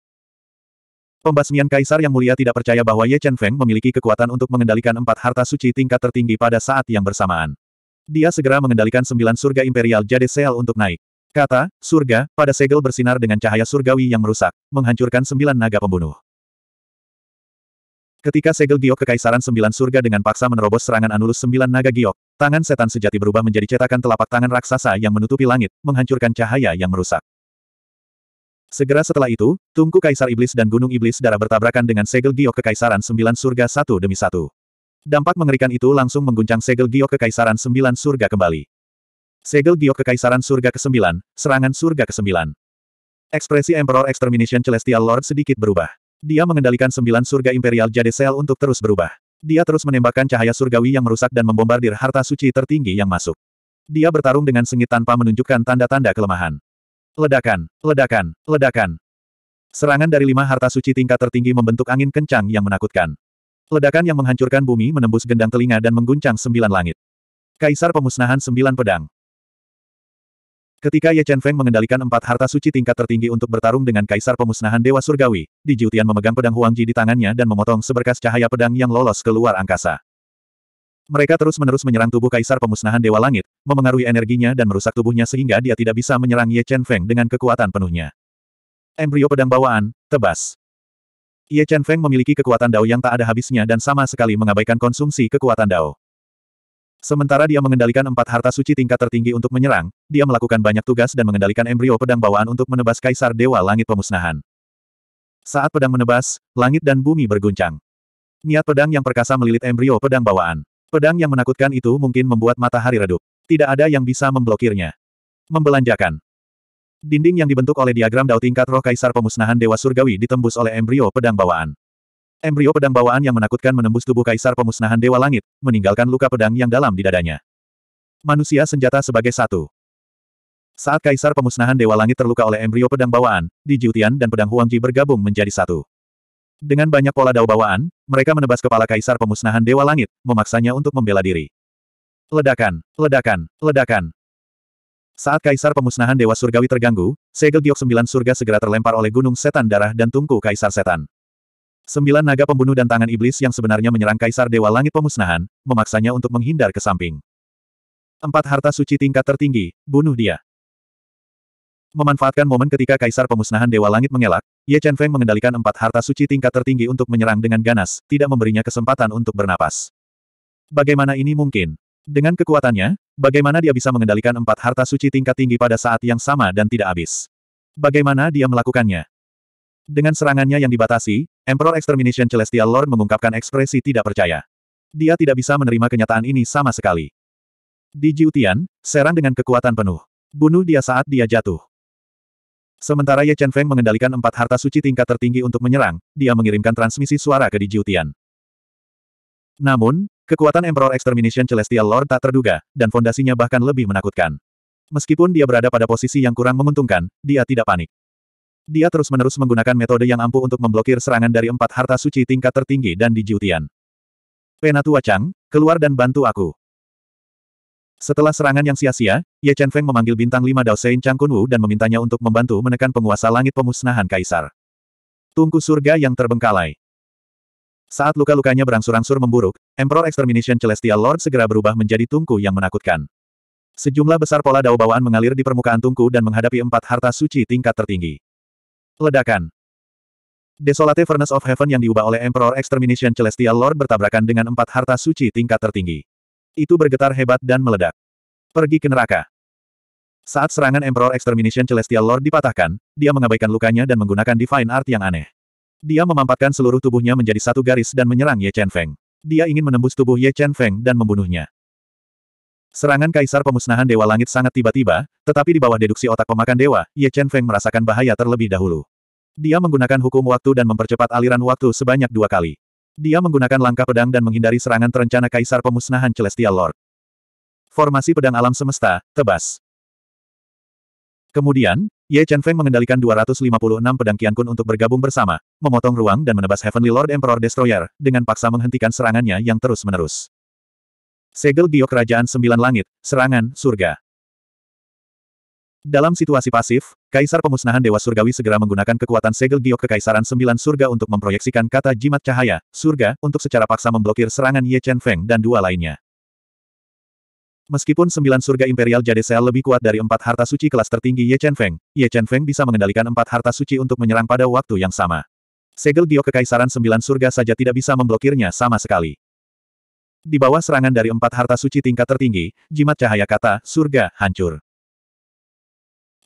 Pembasmian Kaisar yang mulia tidak percaya bahwa Ye Chen Feng memiliki kekuatan untuk mengendalikan empat harta suci tingkat tertinggi pada saat yang bersamaan. Dia segera mengendalikan sembilan surga Imperial Jade Seal untuk naik. Kata, surga, pada segel bersinar dengan cahaya surgawi yang merusak, menghancurkan sembilan naga pembunuh. Ketika segel giok kekaisaran sembilan surga dengan paksa menerobos serangan anulus sembilan naga giok, tangan setan sejati berubah menjadi cetakan telapak tangan raksasa yang menutupi langit, menghancurkan cahaya yang merusak. Segera setelah itu, tungku kaisar iblis dan gunung iblis darah bertabrakan dengan segel giok kekaisaran sembilan surga satu demi satu. Dampak mengerikan itu langsung mengguncang segel giok kekaisaran sembilan surga kembali. Segel giok kekaisaran surga ke-9, serangan surga ke-9. Ekspresi Emperor Extermination Celestial Lord sedikit berubah. Dia mengendalikan sembilan surga imperial jade sel untuk terus berubah. Dia terus menembakkan cahaya surgawi yang merusak dan membombardir harta suci tertinggi yang masuk. Dia bertarung dengan sengit tanpa menunjukkan tanda-tanda kelemahan. Ledakan, ledakan, ledakan. Serangan dari lima harta suci tingkat tertinggi membentuk angin kencang yang menakutkan. Ledakan yang menghancurkan bumi menembus gendang telinga dan mengguncang sembilan langit. Kaisar pemusnahan sembilan pedang. Ketika Ye Chen Feng mengendalikan empat harta suci tingkat tertinggi untuk bertarung dengan Kaisar Pemusnahan Dewa Surgawi, Di Jiutian memegang pedang Huang Ji di tangannya dan memotong seberkas cahaya pedang yang lolos ke luar angkasa. Mereka terus-menerus menyerang tubuh Kaisar Pemusnahan Dewa Langit, memengaruhi energinya dan merusak tubuhnya sehingga dia tidak bisa menyerang Ye Chen Feng dengan kekuatan penuhnya. Embrio pedang bawaan, tebas. Ye Chen Feng memiliki kekuatan Dao yang tak ada habisnya dan sama sekali mengabaikan konsumsi kekuatan Dao. Sementara dia mengendalikan empat harta suci tingkat tertinggi untuk menyerang, dia melakukan banyak tugas dan mengendalikan embrio pedang bawaan untuk menebas Kaisar Dewa Langit Pemusnahan. Saat pedang menebas, langit dan bumi berguncang. Niat pedang yang perkasa melilit embrio pedang bawaan. Pedang yang menakutkan itu mungkin membuat matahari redup. Tidak ada yang bisa memblokirnya. Membelanjakan. Dinding yang dibentuk oleh diagram dao tingkat roh Kaisar Pemusnahan Dewa Surgawi ditembus oleh embrio pedang bawaan. Embrio pedang bawaan yang menakutkan menembus tubuh Kaisar Pemusnahan Dewa Langit, meninggalkan luka pedang yang dalam di dadanya. Manusia senjata sebagai satu. Saat Kaisar Pemusnahan Dewa Langit terluka oleh embrio pedang bawaan, Di Jiutian dan pedang Huangji bergabung menjadi satu. Dengan banyak pola dao bawaan, mereka menebas kepala Kaisar Pemusnahan Dewa Langit, memaksanya untuk membela diri. Ledakan, ledakan, ledakan. Saat Kaisar Pemusnahan Dewa Surgawi terganggu, segel giok sembilan surga segera terlempar oleh gunung setan darah dan tungku Kaisar Setan. Sembilan naga pembunuh dan tangan iblis yang sebenarnya menyerang Kaisar Dewa Langit Pemusnahan, memaksanya untuk menghindar ke samping. Empat harta suci tingkat tertinggi, bunuh dia. Memanfaatkan momen ketika Kaisar Pemusnahan Dewa Langit mengelak, Ye Chen Feng mengendalikan empat harta suci tingkat tertinggi untuk menyerang dengan ganas, tidak memberinya kesempatan untuk bernapas. Bagaimana ini mungkin? Dengan kekuatannya, bagaimana dia bisa mengendalikan empat harta suci tingkat tinggi pada saat yang sama dan tidak habis? Bagaimana dia melakukannya? Dengan serangannya yang dibatasi, Emperor Extermination Celestial Lord mengungkapkan ekspresi tidak percaya. Dia tidak bisa menerima kenyataan ini sama sekali. Di Jiutian, serang dengan kekuatan penuh. Bunuh dia saat dia jatuh. Sementara Ye Chen Feng mengendalikan empat harta suci tingkat tertinggi untuk menyerang, dia mengirimkan transmisi suara ke Di Jiutian. Namun, kekuatan Emperor Extermination Celestial Lord tak terduga, dan fondasinya bahkan lebih menakutkan. Meskipun dia berada pada posisi yang kurang menguntungkan, dia tidak panik. Dia terus-menerus menggunakan metode yang ampuh untuk memblokir serangan dari empat harta suci tingkat tertinggi dan di Jiutian. Penatua Chang, keluar dan bantu aku. Setelah serangan yang sia-sia, Ye Chen Feng memanggil bintang lima Dao Sein Chang Kun Wu dan memintanya untuk membantu menekan penguasa langit pemusnahan kaisar. Tungku surga yang terbengkalai. Saat luka-lukanya berangsur-angsur memburuk, Emperor Extermination Celestial Lord segera berubah menjadi tungku yang menakutkan. Sejumlah besar pola dao bawaan mengalir di permukaan tungku dan menghadapi empat harta suci tingkat tertinggi. Ledakan. Desolate Furnace of Heaven yang diubah oleh Emperor Extermination Celestial Lord bertabrakan dengan empat harta suci tingkat tertinggi. Itu bergetar hebat dan meledak. Pergi ke neraka. Saat serangan Emperor Extermination Celestial Lord dipatahkan, dia mengabaikan lukanya dan menggunakan Divine Art yang aneh. Dia memampatkan seluruh tubuhnya menjadi satu garis dan menyerang Ye Chen Feng. Dia ingin menembus tubuh Ye Chen Feng dan membunuhnya. Serangan Kaisar Pemusnahan Dewa Langit sangat tiba-tiba, tetapi di bawah deduksi otak pemakan dewa, Ye Chen Feng merasakan bahaya terlebih dahulu. Dia menggunakan hukum waktu dan mempercepat aliran waktu sebanyak dua kali. Dia menggunakan langkah pedang dan menghindari serangan terencana Kaisar Pemusnahan Celestial Lord. Formasi pedang alam semesta, tebas. Kemudian, Ye Chen Feng mengendalikan 256 pedang Kun untuk bergabung bersama, memotong ruang dan menebas Heavenly Lord Emperor Destroyer, dengan paksa menghentikan serangannya yang terus-menerus. Segel Giok Kerajaan Sembilan Langit, Serangan, Surga. Dalam situasi pasif, Kaisar Pemusnahan Dewa Surgawi segera menggunakan kekuatan segel giok Kekaisaran Sembilan Surga untuk memproyeksikan kata jimat cahaya, surga, untuk secara paksa memblokir serangan Ye Chen Feng dan dua lainnya. Meskipun Sembilan Surga Imperial Jade Seal lebih kuat dari empat harta suci kelas tertinggi Ye Chen Feng, Ye Chen Feng bisa mengendalikan empat harta suci untuk menyerang pada waktu yang sama. Segel giok Kekaisaran Sembilan Surga saja tidak bisa memblokirnya sama sekali. Di bawah serangan dari empat harta suci tingkat tertinggi, jimat cahaya kata, surga, hancur.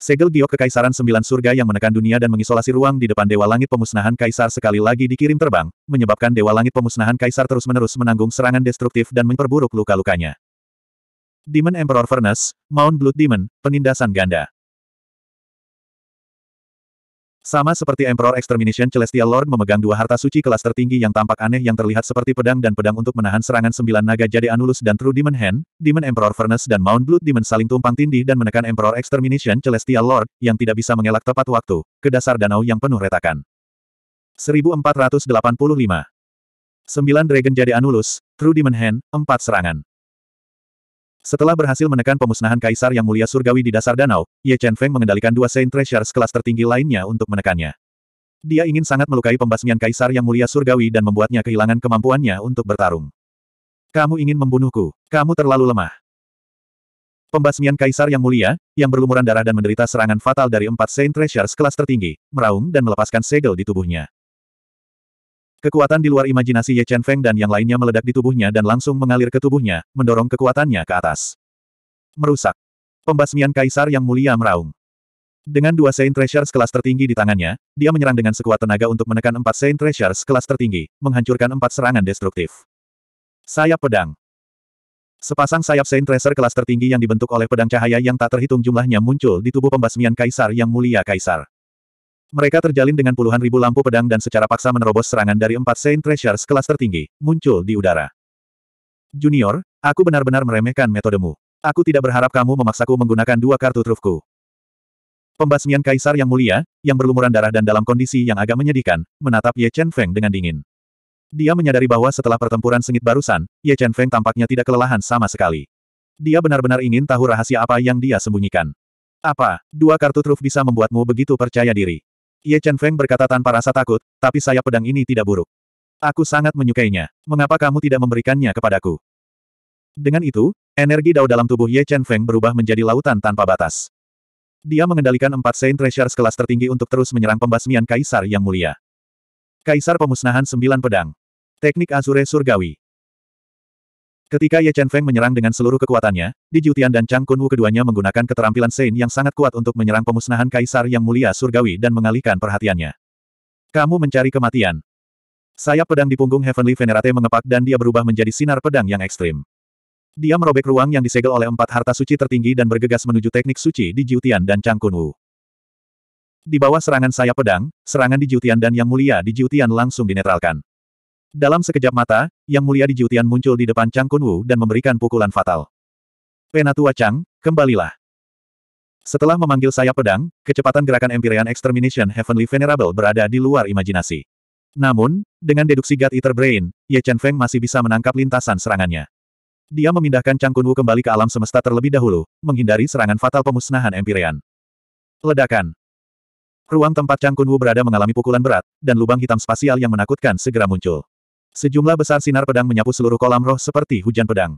Segel giok kekaisaran sembilan surga yang menekan dunia dan mengisolasi ruang di depan Dewa Langit Pemusnahan Kaisar sekali lagi dikirim terbang, menyebabkan Dewa Langit Pemusnahan Kaisar terus-menerus menanggung serangan destruktif dan memperburuk luka-lukanya. Demon Emperor Furnace, Mount Blood Demon, Penindasan Ganda. Sama seperti Emperor Extermination Celestial Lord memegang dua harta suci kelas tertinggi yang tampak aneh yang terlihat seperti pedang dan pedang untuk menahan serangan sembilan naga jadi Anulus dan True Demon Hand, Demon Emperor Furnace dan Mount Blood Demon saling tumpang tindih dan menekan Emperor Extermination Celestial Lord, yang tidak bisa mengelak tepat waktu, ke dasar danau yang penuh retakan. 1485 9 Dragon jadi Anulus, True Demon Hand, 4 serangan. Setelah berhasil menekan pemusnahan Kaisar Yang Mulia Surgawi di dasar danau, Ye Chen Feng mengendalikan dua Saint Treasures kelas tertinggi lainnya untuk menekannya. Dia ingin sangat melukai pembasmian Kaisar Yang Mulia Surgawi dan membuatnya kehilangan kemampuannya untuk bertarung. Kamu ingin membunuhku. Kamu terlalu lemah. Pembasmian Kaisar Yang Mulia, yang berlumuran darah dan menderita serangan fatal dari empat Saint Treasures kelas tertinggi, meraung dan melepaskan segel di tubuhnya. Kekuatan di luar imajinasi Ye Chen Feng dan yang lainnya meledak di tubuhnya dan langsung mengalir ke tubuhnya, mendorong kekuatannya ke atas. Merusak. Pembasmian Kaisar yang mulia meraung. Dengan dua Saint Treasures kelas tertinggi di tangannya, dia menyerang dengan sekuat tenaga untuk menekan empat Saint Treasures kelas tertinggi, menghancurkan empat serangan destruktif. Sayap pedang. Sepasang sayap Saint Treasure kelas tertinggi yang dibentuk oleh pedang cahaya yang tak terhitung jumlahnya muncul di tubuh pembasmian Kaisar yang mulia Kaisar. Mereka terjalin dengan puluhan ribu lampu pedang dan secara paksa menerobos serangan dari empat Saint Treasures kelas tertinggi, muncul di udara. Junior, aku benar-benar meremehkan metodemu. Aku tidak berharap kamu memaksaku menggunakan dua kartu trufku. Pembasmian kaisar yang mulia, yang berlumuran darah dan dalam kondisi yang agak menyedihkan, menatap Ye Chen Feng dengan dingin. Dia menyadari bahwa setelah pertempuran sengit barusan, Ye Chen Feng tampaknya tidak kelelahan sama sekali. Dia benar-benar ingin tahu rahasia apa yang dia sembunyikan. Apa, dua kartu truf bisa membuatmu begitu percaya diri? Ye Chen Feng berkata tanpa rasa takut, tapi saya pedang ini tidak buruk. Aku sangat menyukainya. Mengapa kamu tidak memberikannya kepadaku? Dengan itu, energi dao dalam tubuh Ye Chen Feng berubah menjadi lautan tanpa batas. Dia mengendalikan empat Saint Treasures kelas tertinggi untuk terus menyerang pembasmian Kaisar yang mulia. Kaisar Pemusnahan Sembilan Pedang. Teknik Azure Surgawi. Ketika Ye Chen Feng menyerang dengan seluruh kekuatannya, Di Jutian dan Chang Kunwu keduanya menggunakan keterampilan Sein yang sangat kuat untuk menyerang pemusnahan Kaisar yang mulia surgawi dan mengalihkan perhatiannya. Kamu mencari kematian. Sayap pedang di punggung Heavenly Venerate mengepak dan dia berubah menjadi sinar pedang yang ekstrim. Dia merobek ruang yang disegel oleh empat harta suci tertinggi dan bergegas menuju teknik suci di Jiutian dan Chang Kunwu. Di bawah serangan sayap pedang, serangan di Jiutian dan Yang Mulia di Jiutian langsung dinetralkan. Dalam sekejap mata, Yang Mulia di Jiutian muncul di depan Chang Kunwu dan memberikan pukulan fatal. Penatua Chang, kembalilah. Setelah memanggil sayap pedang, kecepatan gerakan Empyrean Extermination Heavenly Venerable berada di luar imajinasi. Namun, dengan deduksi God Eater Brain, Ye Chen Feng masih bisa menangkap lintasan serangannya. Dia memindahkan Chang Kunwu kembali ke alam semesta terlebih dahulu, menghindari serangan fatal pemusnahan Empyrean. Ledakan. Ruang tempat Chang Kunwu berada mengalami pukulan berat, dan lubang hitam spasial yang menakutkan segera muncul. Sejumlah besar sinar pedang menyapu seluruh kolam roh seperti hujan pedang.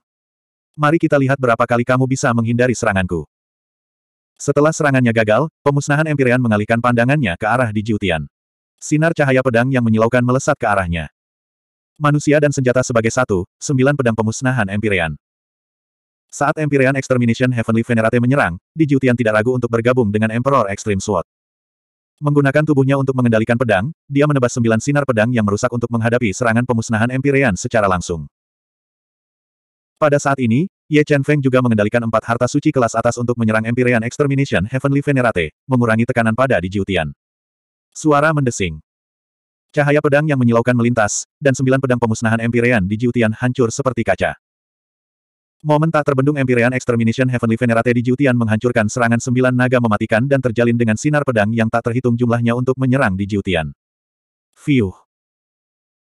Mari kita lihat berapa kali kamu bisa menghindari seranganku. Setelah serangannya gagal, pemusnahan Empyrean mengalihkan pandangannya ke arah Dijiutian. Sinar cahaya pedang yang menyilaukan melesat ke arahnya. Manusia dan senjata sebagai satu, sembilan pedang pemusnahan Empyrean. Saat Empyrean Extermination Heavenly Venerate menyerang, Dijiutian tidak ragu untuk bergabung dengan Emperor Extreme Sword. Menggunakan tubuhnya untuk mengendalikan pedang, dia menebas sembilan sinar pedang yang merusak untuk menghadapi serangan pemusnahan Empirean secara langsung. Pada saat ini, Ye Chen Feng juga mengendalikan empat harta suci kelas atas untuk menyerang Empyrean Extermination Heavenly Venerate, mengurangi tekanan pada Di Jiutian. Suara mendesing. Cahaya pedang yang menyilaukan melintas, dan sembilan pedang pemusnahan Empyrean Jiutian hancur seperti kaca. Momen tak terbendung Empyrean Extermination Heavenly Venerate di Jiutian menghancurkan serangan sembilan naga mematikan dan terjalin dengan sinar pedang yang tak terhitung jumlahnya untuk menyerang di Jiutian. Fiuh.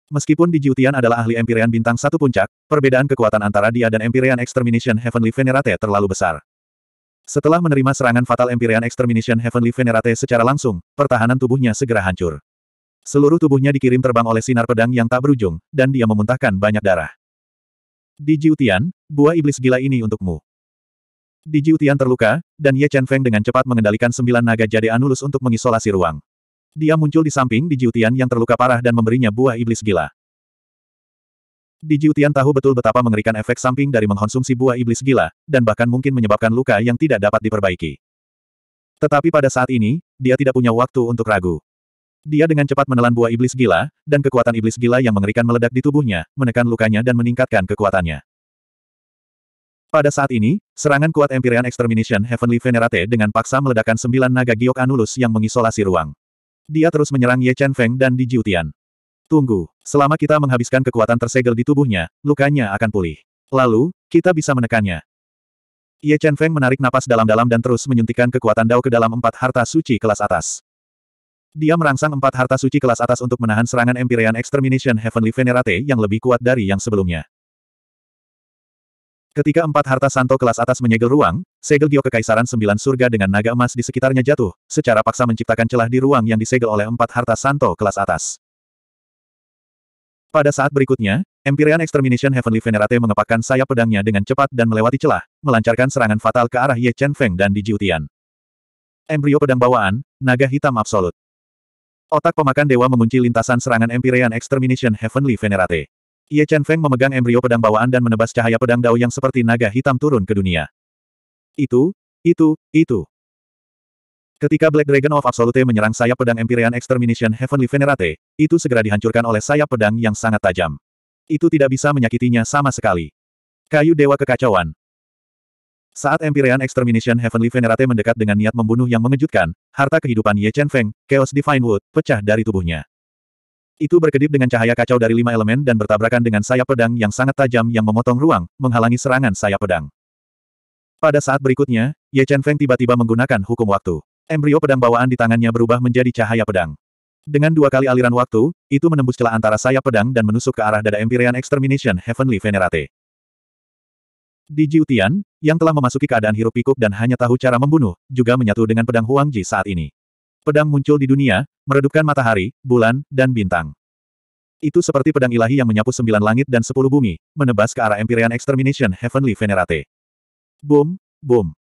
Meskipun di Jiutian adalah ahli Empyrean bintang satu puncak, perbedaan kekuatan antara dia dan Empyrean Extermination Heavenly Venerate terlalu besar. Setelah menerima serangan fatal Empyrean Extermination Heavenly Venerate secara langsung, pertahanan tubuhnya segera hancur. Seluruh tubuhnya dikirim terbang oleh sinar pedang yang tak berujung, dan dia memuntahkan banyak darah. Di Jiutian, buah iblis gila ini untukmu. Di Jiutian terluka, dan Ye Chen Feng dengan cepat mengendalikan sembilan naga jade anulus untuk mengisolasi ruang. Dia muncul di samping Di Jiutian yang terluka parah dan memberinya buah iblis gila. Di Jiutian tahu betul betapa mengerikan efek samping dari mengkonsumsi buah iblis gila, dan bahkan mungkin menyebabkan luka yang tidak dapat diperbaiki. Tetapi pada saat ini, dia tidak punya waktu untuk ragu. Dia dengan cepat menelan buah iblis gila, dan kekuatan iblis gila yang mengerikan meledak di tubuhnya, menekan lukanya dan meningkatkan kekuatannya. Pada saat ini, serangan kuat Empyrean Extermination Heavenly Venerate dengan paksa meledakkan sembilan naga giok Anulus yang mengisolasi ruang. Dia terus menyerang Ye Chen Feng dan Di Jiutian. Tunggu, selama kita menghabiskan kekuatan tersegel di tubuhnya, lukanya akan pulih. Lalu, kita bisa menekannya. Ye Chen Feng menarik napas dalam-dalam dan terus menyuntikkan kekuatan Dao ke dalam empat harta suci kelas atas. Dia merangsang empat harta suci kelas atas untuk menahan serangan Empyrean Extermination Heavenly Venerate yang lebih kuat dari yang sebelumnya. Ketika empat harta santo kelas atas menyegel ruang, segel Gio Kekaisaran Sembilan Surga dengan naga emas di sekitarnya jatuh, secara paksa menciptakan celah di ruang yang disegel oleh empat harta santo kelas atas. Pada saat berikutnya, Empyrean Extermination Heavenly Venerate mengepakkan sayap pedangnya dengan cepat dan melewati celah, melancarkan serangan fatal ke arah Ye Chen Feng dan Di Jiutian. Embrio pedang bawaan, naga hitam absolut. Otak pemakan dewa mengunci lintasan serangan Empyrean Extermination Heavenly Venerate. Ye Chen Feng memegang embrio pedang bawaan dan menebas cahaya pedang dao yang seperti naga hitam turun ke dunia. Itu, itu, itu. Ketika Black Dragon of Absolute menyerang sayap pedang Empyrean Extermination Heavenly Venerate, itu segera dihancurkan oleh sayap pedang yang sangat tajam. Itu tidak bisa menyakitinya sama sekali. Kayu Dewa Kekacauan, saat Empyrean Extermination Heavenly Venerate mendekat dengan niat membunuh yang mengejutkan, harta kehidupan Ye Chen Feng, Chaos Divine Wood, pecah dari tubuhnya. Itu berkedip dengan cahaya kacau dari lima elemen dan bertabrakan dengan sayap pedang yang sangat tajam yang memotong ruang, menghalangi serangan sayap pedang. Pada saat berikutnya, Ye Chen Feng tiba-tiba menggunakan hukum waktu. Embrio pedang bawaan di tangannya berubah menjadi cahaya pedang. Dengan dua kali aliran waktu, itu menembus celah antara sayap pedang dan menusuk ke arah dada Empyrean Extermination Heavenly Venerate. Di Jiutian, yang telah memasuki keadaan hirup pikuk dan hanya tahu cara membunuh, juga menyatu dengan pedang Huang Ji saat ini. Pedang muncul di dunia, meredupkan matahari, bulan, dan bintang. Itu seperti pedang ilahi yang menyapu sembilan langit dan sepuluh bumi, menebas ke arah Empyrean Extermination Heavenly Venerate. Boom, boom.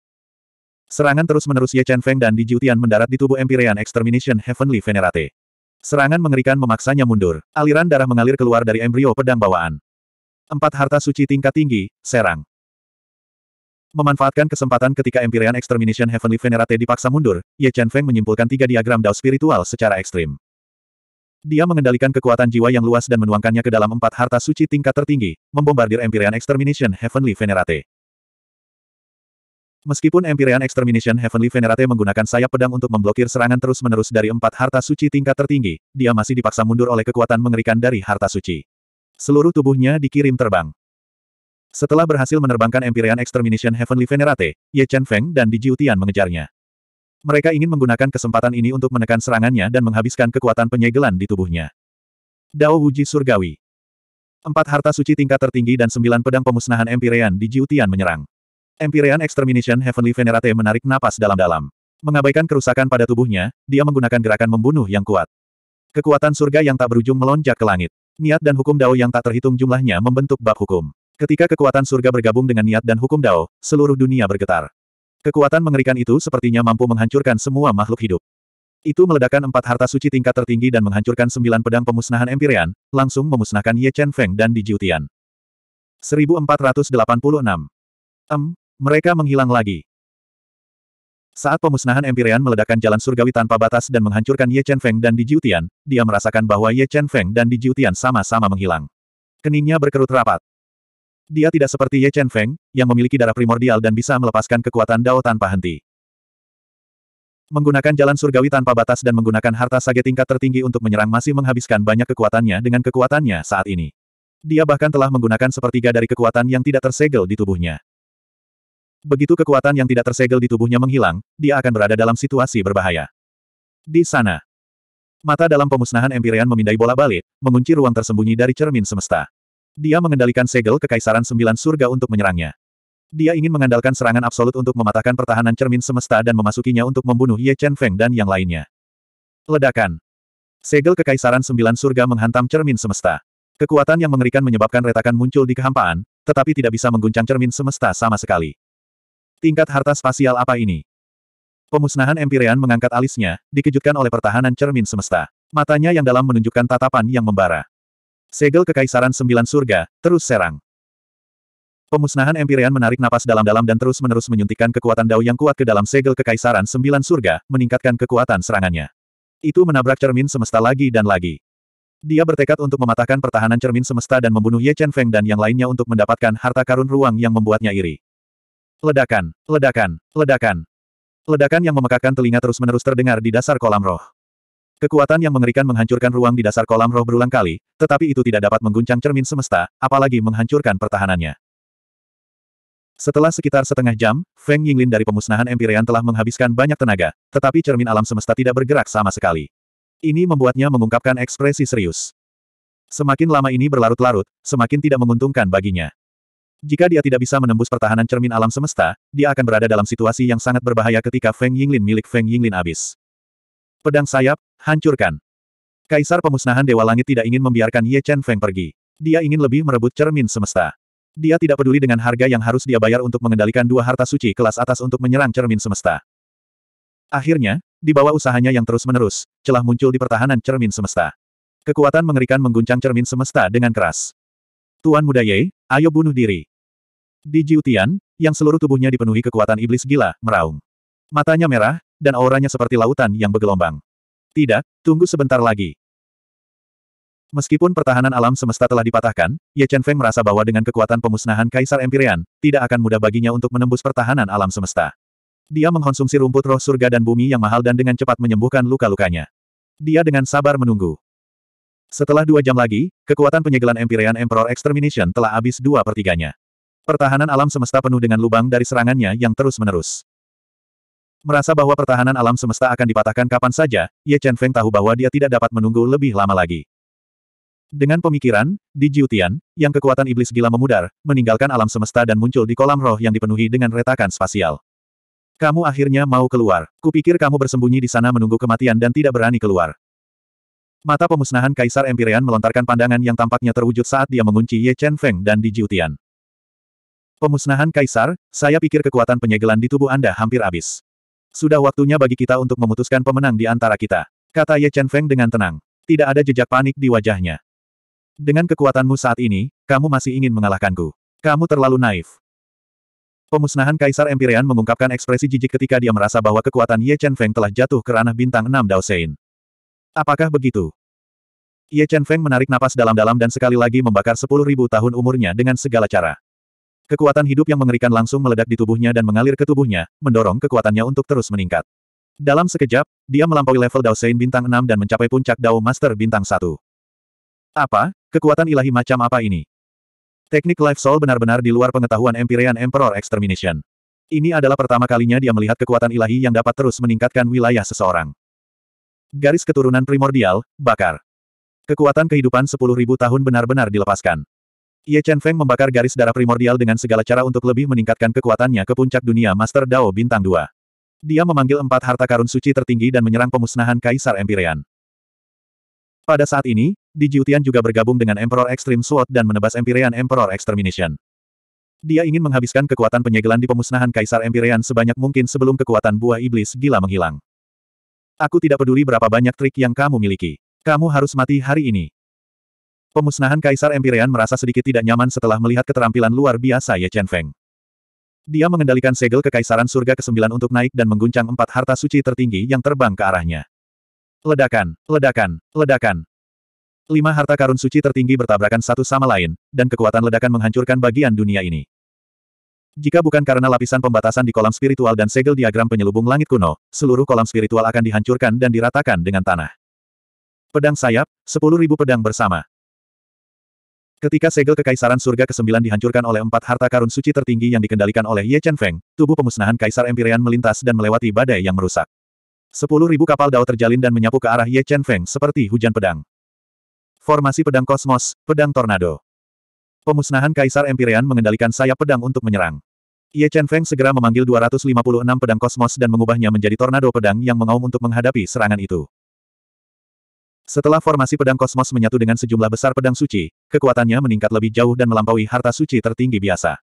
Serangan terus-menerus Ye Chen Feng dan Di Jiutian mendarat di tubuh Empyrean Extermination Heavenly Venerate. Serangan mengerikan memaksanya mundur. Aliran darah mengalir keluar dari embrio pedang bawaan. Empat harta suci tingkat tinggi, serang. Memanfaatkan kesempatan ketika Empyrean Extermination Heavenly Venerate dipaksa mundur, Ye Chen Feng menyimpulkan tiga diagram Dao spiritual secara ekstrim. Dia mengendalikan kekuatan jiwa yang luas dan menuangkannya ke dalam empat harta suci tingkat tertinggi, membombardir Empyrean Extermination Heavenly Venerate. Meskipun Empyrean Extermination Heavenly Venerate menggunakan sayap pedang untuk memblokir serangan terus-menerus dari empat harta suci tingkat tertinggi, dia masih dipaksa mundur oleh kekuatan mengerikan dari harta suci. Seluruh tubuhnya dikirim terbang. Setelah berhasil menerbangkan Empyrean Extermination Heavenly Venerate, Ye Chen Feng dan Di Jiutian mengejarnya. Mereka ingin menggunakan kesempatan ini untuk menekan serangannya dan menghabiskan kekuatan penyegelan di tubuhnya. Dao Wuji Surgawi Empat harta suci tingkat tertinggi dan sembilan pedang pemusnahan Empyrean di Jiutian menyerang. Empyrean Extermination Heavenly Venerate menarik napas dalam-dalam. Mengabaikan kerusakan pada tubuhnya, dia menggunakan gerakan membunuh yang kuat. Kekuatan surga yang tak berujung melonjak ke langit. Niat dan hukum Dao yang tak terhitung jumlahnya membentuk bab hukum. Ketika kekuatan surga bergabung dengan niat dan hukum Dao, seluruh dunia bergetar. Kekuatan mengerikan itu sepertinya mampu menghancurkan semua makhluk hidup. Itu meledakkan empat harta suci tingkat tertinggi dan menghancurkan sembilan pedang pemusnahan Empyrean, langsung memusnahkan Ye Chen Feng dan Di Jiutian. 1486. Em, mereka menghilang lagi. Saat pemusnahan Empyrean meledakkan jalan surgawi tanpa batas dan menghancurkan Ye Chen Feng dan Di Jiutian, dia merasakan bahwa Ye Chen Feng dan Di Jiutian sama-sama menghilang. Keningnya berkerut rapat. Dia tidak seperti Ye Chen Feng, yang memiliki darah primordial dan bisa melepaskan kekuatan Dao tanpa henti. Menggunakan jalan surgawi tanpa batas dan menggunakan harta sage tingkat tertinggi untuk menyerang masih menghabiskan banyak kekuatannya dengan kekuatannya saat ini. Dia bahkan telah menggunakan sepertiga dari kekuatan yang tidak tersegel di tubuhnya. Begitu kekuatan yang tidak tersegel di tubuhnya menghilang, dia akan berada dalam situasi berbahaya. Di sana. Mata dalam pemusnahan Empyrean memindai bola balik, mengunci ruang tersembunyi dari cermin semesta. Dia mengendalikan segel kekaisaran sembilan surga untuk menyerangnya. Dia ingin mengandalkan serangan absolut untuk mematahkan pertahanan cermin semesta dan memasukinya untuk membunuh Ye Chen Feng dan yang lainnya. Ledakan. Segel kekaisaran sembilan surga menghantam cermin semesta. Kekuatan yang mengerikan menyebabkan retakan muncul di kehampaan, tetapi tidak bisa mengguncang cermin semesta sama sekali. Tingkat harta spasial apa ini? Pemusnahan Empyrean mengangkat alisnya, dikejutkan oleh pertahanan cermin semesta. Matanya yang dalam menunjukkan tatapan yang membara. Segel Kekaisaran Sembilan Surga, terus serang. Pemusnahan Empyrean menarik napas dalam-dalam dan terus-menerus menyuntikkan kekuatan Dao yang kuat ke dalam segel Kekaisaran Sembilan Surga, meningkatkan kekuatan serangannya. Itu menabrak cermin semesta lagi dan lagi. Dia bertekad untuk mematahkan pertahanan cermin semesta dan membunuh Ye Chen Feng dan yang lainnya untuk mendapatkan harta karun ruang yang membuatnya iri. Ledakan, ledakan, ledakan. Ledakan yang memekakkan telinga terus-menerus terdengar di dasar kolam roh. Kekuatan yang mengerikan menghancurkan ruang di dasar kolam roh berulang kali, tetapi itu tidak dapat mengguncang cermin semesta, apalagi menghancurkan pertahanannya. Setelah sekitar setengah jam, Feng Yinglin dari pemusnahan Empyrean telah menghabiskan banyak tenaga, tetapi cermin alam semesta tidak bergerak sama sekali. Ini membuatnya mengungkapkan ekspresi serius. Semakin lama ini berlarut-larut, semakin tidak menguntungkan baginya. Jika dia tidak bisa menembus pertahanan cermin alam semesta, dia akan berada dalam situasi yang sangat berbahaya ketika Feng Yinglin milik Feng Yinglin habis. Pedang sayap, hancurkan. Kaisar pemusnahan Dewa Langit tidak ingin membiarkan Ye Chen Feng pergi. Dia ingin lebih merebut cermin semesta. Dia tidak peduli dengan harga yang harus dia bayar untuk mengendalikan dua harta suci kelas atas untuk menyerang cermin semesta. Akhirnya, di bawah usahanya yang terus-menerus, celah muncul di pertahanan cermin semesta. Kekuatan mengerikan mengguncang cermin semesta dengan keras. Tuan muda Ye, ayo bunuh diri. Di Jiutian, yang seluruh tubuhnya dipenuhi kekuatan iblis gila, meraung. Matanya merah, dan auranya seperti lautan yang bergelombang. Tidak, tunggu sebentar lagi. Meskipun pertahanan alam semesta telah dipatahkan, Ye Chen Feng merasa bahwa dengan kekuatan pemusnahan Kaisar Empyrean, tidak akan mudah baginya untuk menembus pertahanan alam semesta. Dia mengkonsumsi rumput roh surga dan bumi yang mahal dan dengan cepat menyembuhkan luka-lukanya. Dia dengan sabar menunggu. Setelah dua jam lagi, kekuatan penyegelan Empyrean Emperor Extermination telah habis dua pertiganya. Pertahanan alam semesta penuh dengan lubang dari serangannya yang terus-menerus. Merasa bahwa pertahanan alam semesta akan dipatahkan kapan saja, Ye Chen Feng tahu bahwa dia tidak dapat menunggu lebih lama lagi. Dengan pemikiran, di Jiutian, yang kekuatan iblis gila memudar, meninggalkan alam semesta dan muncul di kolam roh yang dipenuhi dengan retakan spasial. Kamu akhirnya mau keluar. Kupikir kamu bersembunyi di sana menunggu kematian dan tidak berani keluar. Mata pemusnahan Kaisar Empyrean melontarkan pandangan yang tampaknya terwujud saat dia mengunci Ye Chen Feng dan di Jiutian. Pemusnahan Kaisar, saya pikir kekuatan penyegelan di tubuh Anda hampir habis. Sudah waktunya bagi kita untuk memutuskan pemenang di antara kita. Kata Ye Chen Feng dengan tenang. Tidak ada jejak panik di wajahnya. Dengan kekuatanmu saat ini, kamu masih ingin mengalahkanku. Kamu terlalu naif. Pemusnahan Kaisar Empyrean mengungkapkan ekspresi jijik ketika dia merasa bahwa kekuatan Ye Chen Feng telah jatuh ke ranah bintang 6 Dao Sein. Apakah begitu? Ye Chen Feng menarik napas dalam-dalam dan sekali lagi membakar sepuluh ribu tahun umurnya dengan segala cara. Kekuatan hidup yang mengerikan langsung meledak di tubuhnya dan mengalir ke tubuhnya, mendorong kekuatannya untuk terus meningkat. Dalam sekejap, dia melampaui level Dao Sein bintang 6 dan mencapai puncak Dao Master bintang 1. Apa? Kekuatan ilahi macam apa ini? Teknik Life Soul benar-benar di luar pengetahuan Empyrean Emperor Extermination. Ini adalah pertama kalinya dia melihat kekuatan ilahi yang dapat terus meningkatkan wilayah seseorang. Garis keturunan primordial, bakar. Kekuatan kehidupan 10.000 tahun benar-benar dilepaskan. Ye Chen Feng membakar garis darah primordial dengan segala cara untuk lebih meningkatkan kekuatannya ke puncak dunia Master Dao Bintang 2. Dia memanggil empat harta karun suci tertinggi dan menyerang pemusnahan Kaisar Empyrean. Pada saat ini, Di Jiutian juga bergabung dengan Emperor Extreme Sword dan menebas Empyrean Emperor Extermination. Dia ingin menghabiskan kekuatan penyegelan di pemusnahan Kaisar Empyrean sebanyak mungkin sebelum kekuatan buah iblis gila menghilang. Aku tidak peduli berapa banyak trik yang kamu miliki. Kamu harus mati hari ini. Pemusnahan Kaisar Empyrean merasa sedikit tidak nyaman setelah melihat keterampilan luar biasa Ye Chen Feng. Dia mengendalikan segel Kekaisaran Surga ke-9 untuk naik dan mengguncang empat harta suci tertinggi yang terbang ke arahnya. Ledakan, ledakan, ledakan. Lima harta karun suci tertinggi bertabrakan satu sama lain, dan kekuatan ledakan menghancurkan bagian dunia ini. Jika bukan karena lapisan pembatasan di kolam spiritual dan segel diagram penyelubung langit kuno, seluruh kolam spiritual akan dihancurkan dan diratakan dengan tanah. Pedang sayap, sepuluh ribu pedang bersama. Ketika segel kekaisaran surga ke-9 dihancurkan oleh empat harta karun suci tertinggi yang dikendalikan oleh Ye Chen Feng, tubuh pemusnahan kaisar Empyrean melintas dan melewati badai yang merusak. Sepuluh ribu kapal dao terjalin dan menyapu ke arah Ye Chen Feng seperti hujan pedang. Formasi pedang kosmos, pedang tornado. Pemusnahan kaisar Empyrean mengendalikan sayap pedang untuk menyerang. Ye Chen Feng segera memanggil 256 pedang kosmos dan mengubahnya menjadi tornado pedang yang mengaum untuk menghadapi serangan itu. Setelah formasi pedang kosmos menyatu dengan sejumlah besar pedang suci, kekuatannya meningkat lebih jauh dan melampaui harta suci tertinggi biasa.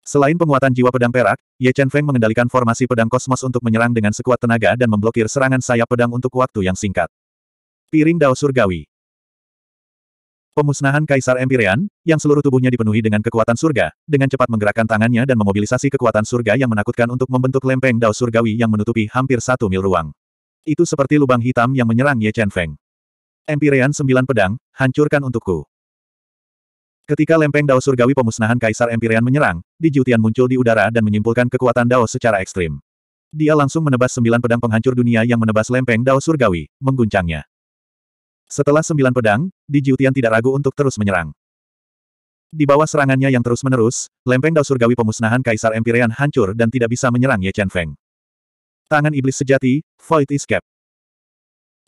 Selain penguatan jiwa pedang perak, Ye Chen Feng mengendalikan formasi pedang kosmos untuk menyerang dengan sekuat tenaga dan memblokir serangan sayap pedang untuk waktu yang singkat. Piring Dao Surgawi Pemusnahan Kaisar Empyrean, yang seluruh tubuhnya dipenuhi dengan kekuatan surga, dengan cepat menggerakkan tangannya dan memobilisasi kekuatan surga yang menakutkan untuk membentuk lempeng Dao Surgawi yang menutupi hampir satu mil ruang. Itu seperti lubang hitam yang menyerang Ye Chen Feng. Empirean sembilan pedang, hancurkan untukku. Ketika lempeng Dao Surgawi pemusnahan Kaisar Empirean menyerang, Di Jutian muncul di udara dan menyimpulkan kekuatan Dao secara ekstrim. Dia langsung menebas sembilan pedang penghancur dunia yang menebas lempeng Dao Surgawi, mengguncangnya. Setelah sembilan pedang, Di Jutian tidak ragu untuk terus menyerang. Di bawah serangannya yang terus-menerus, lempeng Dao Surgawi pemusnahan Kaisar Empirean hancur dan tidak bisa menyerang Ye Chen Feng. Tangan Iblis Sejati, Void Escape.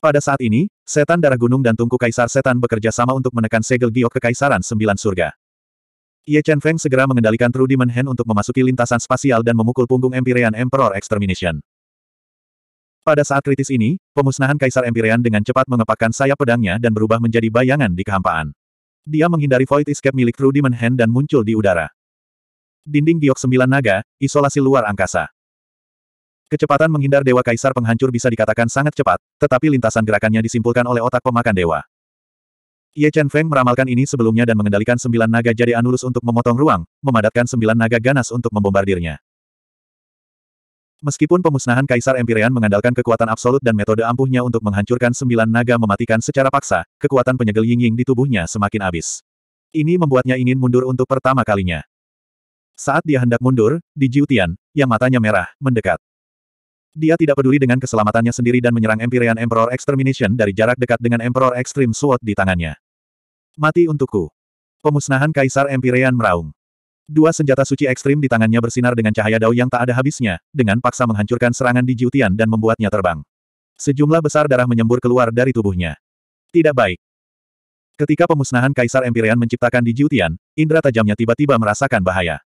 Pada saat ini, setan darah gunung dan tungku kaisar setan bekerja sama untuk menekan segel giok kekaisaran sembilan surga. Ye Chen Feng segera mengendalikan True Demon Hand untuk memasuki lintasan spasial dan memukul punggung Empyrean Emperor Extermination. Pada saat kritis ini, pemusnahan Kaisar Empyrean dengan cepat mengepakkan sayap pedangnya dan berubah menjadi bayangan di kehampaan. Dia menghindari Void Escape milik True Demon Hand dan muncul di udara. Dinding giok sembilan naga, isolasi luar angkasa. Kecepatan menghindar Dewa Kaisar Penghancur bisa dikatakan sangat cepat, tetapi lintasan gerakannya disimpulkan oleh otak pemakan dewa. Ye Chen Feng meramalkan ini sebelumnya dan mengendalikan sembilan naga jadi Anulus untuk memotong ruang, memadatkan sembilan naga ganas untuk membombardirnya. Meskipun pemusnahan Kaisar Empyrean mengandalkan kekuatan absolut dan metode ampuhnya untuk menghancurkan sembilan naga mematikan secara paksa, kekuatan penyegel Ying Ying di tubuhnya semakin habis. Ini membuatnya ingin mundur untuk pertama kalinya. Saat dia hendak mundur, di Jiutian, yang matanya merah, mendekat. Dia tidak peduli dengan keselamatannya sendiri dan menyerang Empyrean Emperor Extermination dari jarak dekat dengan Emperor Extreme Sword di tangannya. Mati untukku. Pemusnahan Kaisar Empyrean meraung. Dua senjata suci ekstrim di tangannya bersinar dengan cahaya dao yang tak ada habisnya, dengan paksa menghancurkan serangan di Jiutian dan membuatnya terbang. Sejumlah besar darah menyembur keluar dari tubuhnya. Tidak baik. Ketika pemusnahan Kaisar Empyrean menciptakan di Jiutian, indera tajamnya tiba-tiba merasakan bahaya.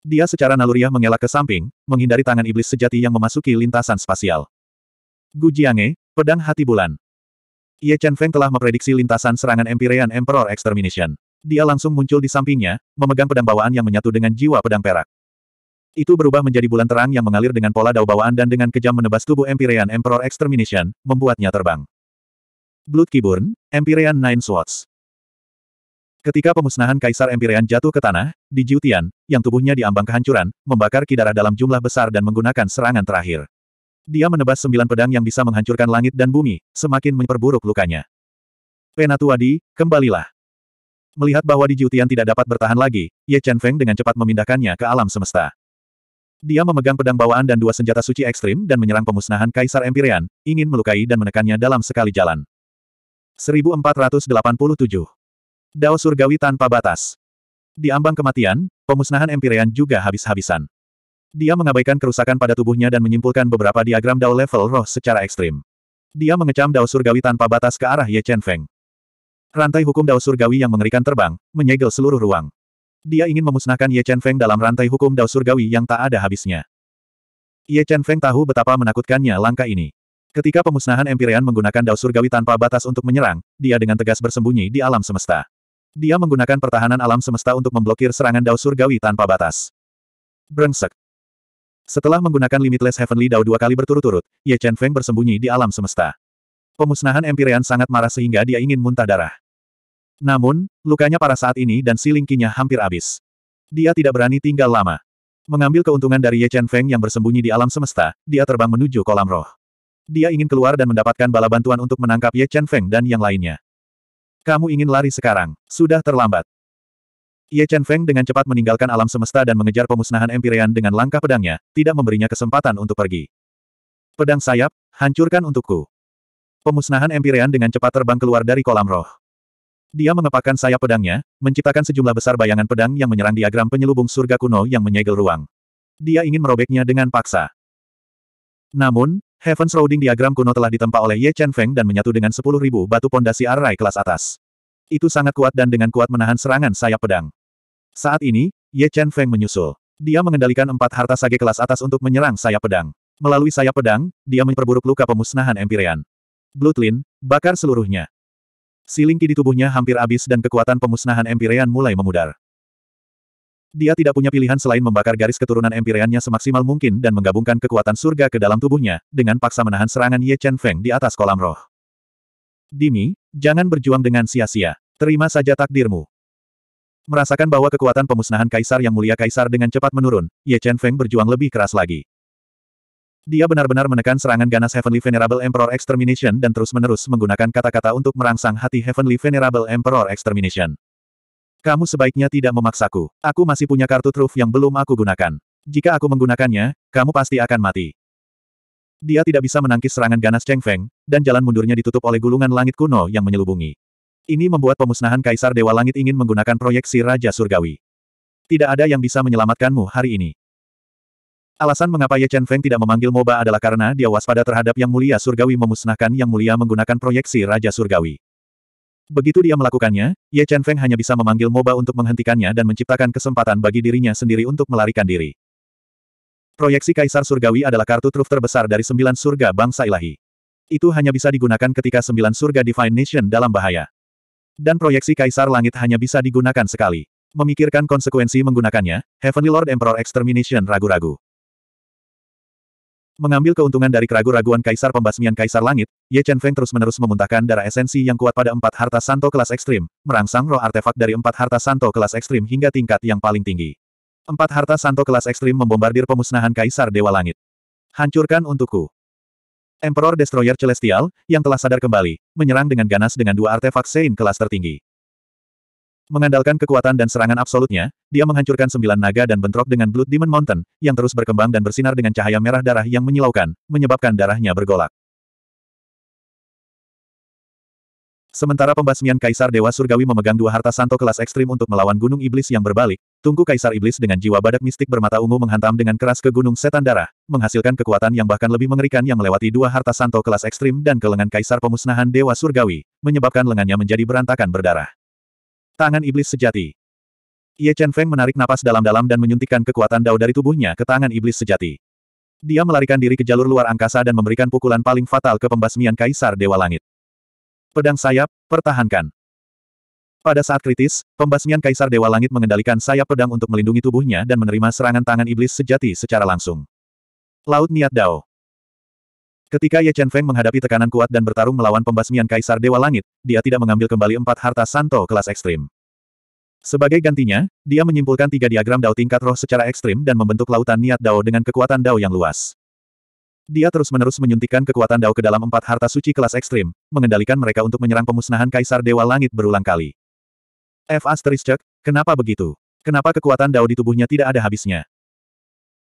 Dia secara naluriah mengelak ke samping, menghindari tangan iblis sejati yang memasuki lintasan spasial. Gu Jiange, Pedang Hati Bulan. Ye Chen Feng telah memprediksi lintasan serangan Empyrean Emperor Extermination. Dia langsung muncul di sampingnya, memegang pedang bawaan yang menyatu dengan jiwa pedang perak. Itu berubah menjadi bulan terang yang mengalir dengan pola dao bawaan dan dengan kejam menebas tubuh Empyrean Emperor Extermination, membuatnya terbang. Blood Kiburn, Empyrean Nine Swords. Ketika pemusnahan Kaisar Empyrean jatuh ke tanah, di Jiutian, yang tubuhnya diambang kehancuran, membakar kidara dalam jumlah besar dan menggunakan serangan terakhir. Dia menebas sembilan pedang yang bisa menghancurkan langit dan bumi, semakin memperburuk lukanya. Penatuadi, kembalilah. Melihat bahwa di Jiutian tidak dapat bertahan lagi, Ye Chen Feng dengan cepat memindahkannya ke alam semesta. Dia memegang pedang bawaan dan dua senjata suci ekstrim dan menyerang pemusnahan Kaisar Empyrean, ingin melukai dan menekannya dalam sekali jalan. 1487 Dao surgawi tanpa batas. Di ambang kematian, pemusnahan Empyrean juga habis-habisan. Dia mengabaikan kerusakan pada tubuhnya dan menyimpulkan beberapa diagram Dao level roh secara ekstrim. Dia mengecam Dao surgawi tanpa batas ke arah Ye Chen Feng. Rantai hukum Dao surgawi yang mengerikan terbang, menyegel seluruh ruang. Dia ingin memusnahkan Ye Chen Feng dalam rantai hukum Dao surgawi yang tak ada habisnya. Ye Chen Feng tahu betapa menakutkannya langkah ini. Ketika pemusnahan Empyrean menggunakan Dao surgawi tanpa batas untuk menyerang, dia dengan tegas bersembunyi di alam semesta. Dia menggunakan pertahanan alam semesta untuk memblokir serangan Dao Surgawi tanpa batas. Brengsek. Setelah menggunakan Limitless Heavenly Dao dua kali berturut-turut, Ye Chen Feng bersembunyi di alam semesta. Pemusnahan Empyrean sangat marah sehingga dia ingin muntah darah. Namun, lukanya parah saat ini dan silingkinya hampir habis. Dia tidak berani tinggal lama. Mengambil keuntungan dari Ye Chen Feng yang bersembunyi di alam semesta, dia terbang menuju kolam roh. Dia ingin keluar dan mendapatkan bala bantuan untuk menangkap Ye Chen Feng dan yang lainnya. Kamu ingin lari sekarang, sudah terlambat. Ye Chen Feng dengan cepat meninggalkan alam semesta dan mengejar pemusnahan Empyrean dengan langkah pedangnya, tidak memberinya kesempatan untuk pergi. Pedang sayap, hancurkan untukku. Pemusnahan Empyrean dengan cepat terbang keluar dari kolam roh. Dia mengepakkan sayap pedangnya, menciptakan sejumlah besar bayangan pedang yang menyerang diagram penyelubung surga kuno yang menyegel ruang. Dia ingin merobeknya dengan paksa. Namun, Heaven's Roading diagram kuno telah ditempa oleh Ye Chen Feng dan menyatu dengan 10.000 batu pondasi arai kelas atas. Itu sangat kuat dan dengan kuat menahan serangan sayap pedang. Saat ini, Ye Chen Feng menyusul. Dia mengendalikan empat harta sage kelas atas untuk menyerang sayap pedang. Melalui sayap pedang, dia memperburuk luka pemusnahan Empyrean. Blutlin, bakar seluruhnya. Silingki di tubuhnya hampir habis dan kekuatan pemusnahan Empyrean mulai memudar. Dia tidak punya pilihan selain membakar garis keturunan empiriannya semaksimal mungkin dan menggabungkan kekuatan surga ke dalam tubuhnya, dengan paksa menahan serangan Ye Chen Feng di atas kolam roh. Dimi, jangan berjuang dengan sia-sia. Terima saja takdirmu. Merasakan bahwa kekuatan pemusnahan Kaisar yang mulia Kaisar dengan cepat menurun, Ye Chen Feng berjuang lebih keras lagi. Dia benar-benar menekan serangan ganas Heavenly Venerable Emperor Extermination dan terus-menerus menggunakan kata-kata untuk merangsang hati Heavenly Venerable Emperor Extermination. Kamu sebaiknya tidak memaksaku. Aku masih punya kartu truf yang belum aku gunakan. Jika aku menggunakannya, kamu pasti akan mati. Dia tidak bisa menangkis serangan ganas Cheng Feng, dan jalan mundurnya ditutup oleh gulungan langit kuno yang menyelubungi. Ini membuat pemusnahan Kaisar Dewa Langit ingin menggunakan proyeksi Raja Surgawi. Tidak ada yang bisa menyelamatkanmu hari ini. Alasan mengapa Ye Chen Feng tidak memanggil Moba adalah karena dia waspada terhadap Yang Mulia Surgawi memusnahkan Yang Mulia menggunakan proyeksi Raja Surgawi. Begitu dia melakukannya, Ye Chen Feng hanya bisa memanggil moba untuk menghentikannya dan menciptakan kesempatan bagi dirinya sendiri untuk melarikan diri. Proyeksi Kaisar Surgawi adalah kartu truf terbesar dari sembilan surga bangsa ilahi. Itu hanya bisa digunakan ketika sembilan surga Divine Nation dalam bahaya. Dan proyeksi Kaisar Langit hanya bisa digunakan sekali. Memikirkan konsekuensi menggunakannya, Heavenly Lord Emperor Extermination ragu-ragu. Mengambil keuntungan dari keraguan-raguan Kaisar Pembasmian Kaisar Langit, Ye Chen Feng terus-menerus memuntahkan darah esensi yang kuat pada empat harta santo kelas ekstrim, merangsang roh artefak dari empat harta santo kelas ekstrim hingga tingkat yang paling tinggi. Empat harta santo kelas ekstrim membombardir pemusnahan Kaisar Dewa Langit. Hancurkan untukku. Emperor Destroyer Celestial, yang telah sadar kembali, menyerang dengan ganas dengan dua artefak Sein kelas tertinggi. Mengandalkan kekuatan dan serangan absolutnya, dia menghancurkan sembilan naga dan bentrok dengan Blood Demon Mountain, yang terus berkembang dan bersinar dengan cahaya merah darah yang menyilaukan, menyebabkan darahnya bergolak. Sementara pembasmian Kaisar Dewa Surgawi memegang dua harta santo kelas ekstrim untuk melawan Gunung Iblis yang berbalik, tungku Kaisar Iblis dengan jiwa badak mistik bermata ungu menghantam dengan keras ke Gunung Setan Darah, menghasilkan kekuatan yang bahkan lebih mengerikan yang melewati dua harta santo kelas ekstrim dan ke lengan Kaisar Pemusnahan Dewa Surgawi, menyebabkan lengannya menjadi berantakan berdarah. Tangan iblis sejati. Ye Chen Feng menarik napas dalam-dalam dan menyuntikkan kekuatan dao dari tubuhnya ke tangan iblis sejati. Dia melarikan diri ke jalur luar angkasa dan memberikan pukulan paling fatal ke pembasmian Kaisar Dewa Langit. Pedang sayap, pertahankan. Pada saat kritis, pembasmian Kaisar Dewa Langit mengendalikan sayap pedang untuk melindungi tubuhnya dan menerima serangan tangan iblis sejati secara langsung. Laut Niat Dao. Ketika Ye Chen Feng menghadapi tekanan kuat dan bertarung melawan pembasmian Kaisar Dewa Langit, dia tidak mengambil kembali empat harta santo kelas ekstrim. Sebagai gantinya, dia menyimpulkan tiga diagram Dao tingkat roh secara ekstrim dan membentuk lautan niat Dao dengan kekuatan Dao yang luas. Dia terus-menerus menyuntikkan kekuatan Dao ke dalam empat harta suci kelas ekstrim, mengendalikan mereka untuk menyerang pemusnahan Kaisar Dewa Langit berulang kali. F. Asterisk, kenapa begitu? Kenapa kekuatan Dao di tubuhnya tidak ada habisnya?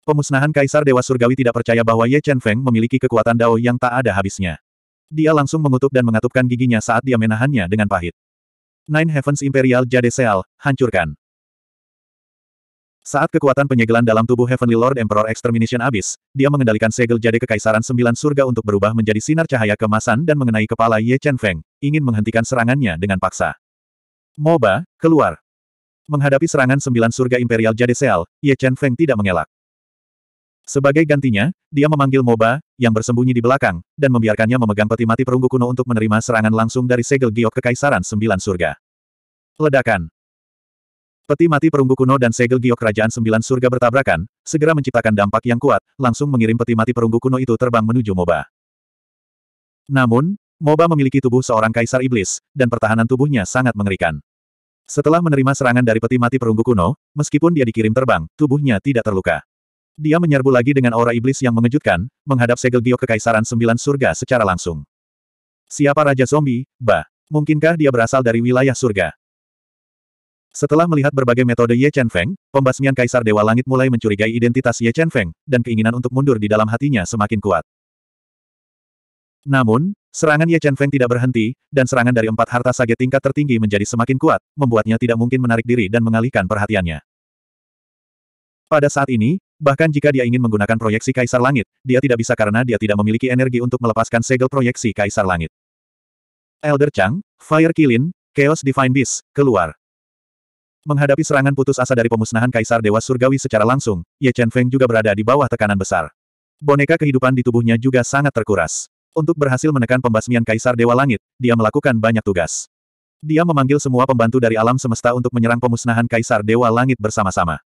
Pemusnahan Kaisar Dewa Surgawi tidak percaya bahwa Ye Chen Feng memiliki kekuatan Dao yang tak ada habisnya. Dia langsung mengutuk dan mengatupkan giginya saat dia menahannya dengan pahit. Nine Heavens Imperial Jade Seal, hancurkan. Saat kekuatan penyegelan dalam tubuh Heavenly Lord Emperor Extermination habis, dia mengendalikan segel jade kekaisaran sembilan surga untuk berubah menjadi sinar cahaya kemasan dan mengenai kepala Ye Chen Feng, ingin menghentikan serangannya dengan paksa. Moba, keluar. Menghadapi serangan sembilan surga Imperial Jade Seal, Ye Chen Feng tidak mengelak. Sebagai gantinya, dia memanggil Moba, yang bersembunyi di belakang, dan membiarkannya memegang peti mati perunggu kuno untuk menerima serangan langsung dari segel giok kekaisaran sembilan surga. Ledakan Peti mati perunggu kuno dan segel giok kerajaan sembilan surga bertabrakan, segera menciptakan dampak yang kuat, langsung mengirim peti mati perunggu kuno itu terbang menuju Moba. Namun, Moba memiliki tubuh seorang kaisar iblis, dan pertahanan tubuhnya sangat mengerikan. Setelah menerima serangan dari peti mati perunggu kuno, meskipun dia dikirim terbang, tubuhnya tidak terluka. Dia menyerbu lagi dengan aura iblis yang mengejutkan, menghadap segel Gio Kekaisaran Sembilan Surga secara langsung. Siapa Raja Zombie, Ba? Mungkinkah dia berasal dari wilayah surga? Setelah melihat berbagai metode Ye Chen Feng, pembasmian Kaisar Dewa Langit mulai mencurigai identitas Ye Chen Feng, dan keinginan untuk mundur di dalam hatinya semakin kuat. Namun, serangan Ye Chen Feng tidak berhenti, dan serangan dari empat harta sage tingkat tertinggi menjadi semakin kuat, membuatnya tidak mungkin menarik diri dan mengalihkan perhatiannya. Pada saat ini, Bahkan jika dia ingin menggunakan proyeksi Kaisar Langit, dia tidak bisa karena dia tidak memiliki energi untuk melepaskan segel proyeksi Kaisar Langit. Elder Chang, Fire Kilin, Chaos Divine Beast, keluar. Menghadapi serangan putus asa dari pemusnahan Kaisar Dewa Surgawi secara langsung, Ye Chen Feng juga berada di bawah tekanan besar. Boneka kehidupan di tubuhnya juga sangat terkuras. Untuk berhasil menekan pembasmian Kaisar Dewa Langit, dia melakukan banyak tugas. Dia memanggil semua pembantu dari alam semesta untuk menyerang pemusnahan Kaisar Dewa Langit bersama-sama.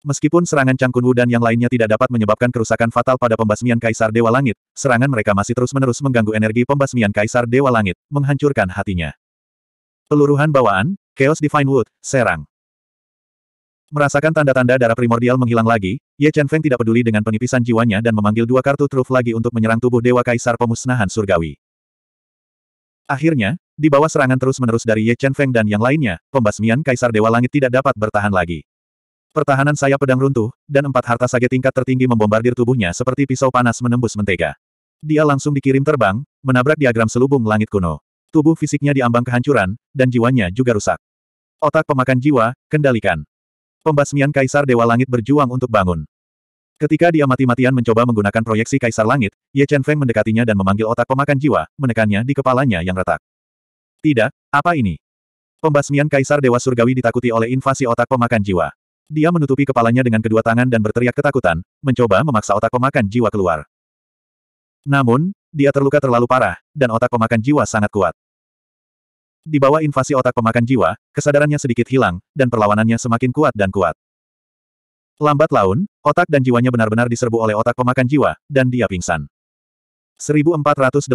Meskipun serangan Kun Wu dan yang lainnya tidak dapat menyebabkan kerusakan fatal pada pembasmian Kaisar Dewa Langit, serangan mereka masih terus-menerus mengganggu energi pembasmian Kaisar Dewa Langit, menghancurkan hatinya. Peluruhan bawaan, Chaos Divine Wood, serang. Merasakan tanda-tanda darah primordial menghilang lagi, Ye Chen Feng tidak peduli dengan penipisan jiwanya dan memanggil dua kartu truf lagi untuk menyerang tubuh Dewa Kaisar Pemusnahan Surgawi. Akhirnya, di bawah serangan terus-menerus dari Ye Chen Feng dan yang lainnya, pembasmian Kaisar Dewa Langit tidak dapat bertahan lagi. Pertahanan saya pedang runtuh, dan empat harta sage tingkat tertinggi membombardir tubuhnya seperti pisau panas menembus mentega. Dia langsung dikirim terbang, menabrak diagram selubung langit kuno. Tubuh fisiknya diambang kehancuran, dan jiwanya juga rusak. Otak pemakan jiwa, kendalikan. Pembasmian Kaisar Dewa Langit berjuang untuk bangun. Ketika dia mati-matian mencoba menggunakan proyeksi Kaisar Langit, Ye Chen Feng mendekatinya dan memanggil otak pemakan jiwa, menekannya di kepalanya yang retak. Tidak, apa ini? Pembasmian Kaisar Dewa Surgawi ditakuti oleh invasi otak pemakan jiwa. Dia menutupi kepalanya dengan kedua tangan dan berteriak ketakutan, mencoba memaksa otak pemakan jiwa keluar. Namun, dia terluka terlalu parah, dan otak pemakan jiwa sangat kuat. Di bawah invasi otak pemakan jiwa, kesadarannya sedikit hilang, dan perlawanannya semakin kuat dan kuat. Lambat laun, otak dan jiwanya benar-benar diserbu oleh otak pemakan jiwa, dan dia pingsan. 1488.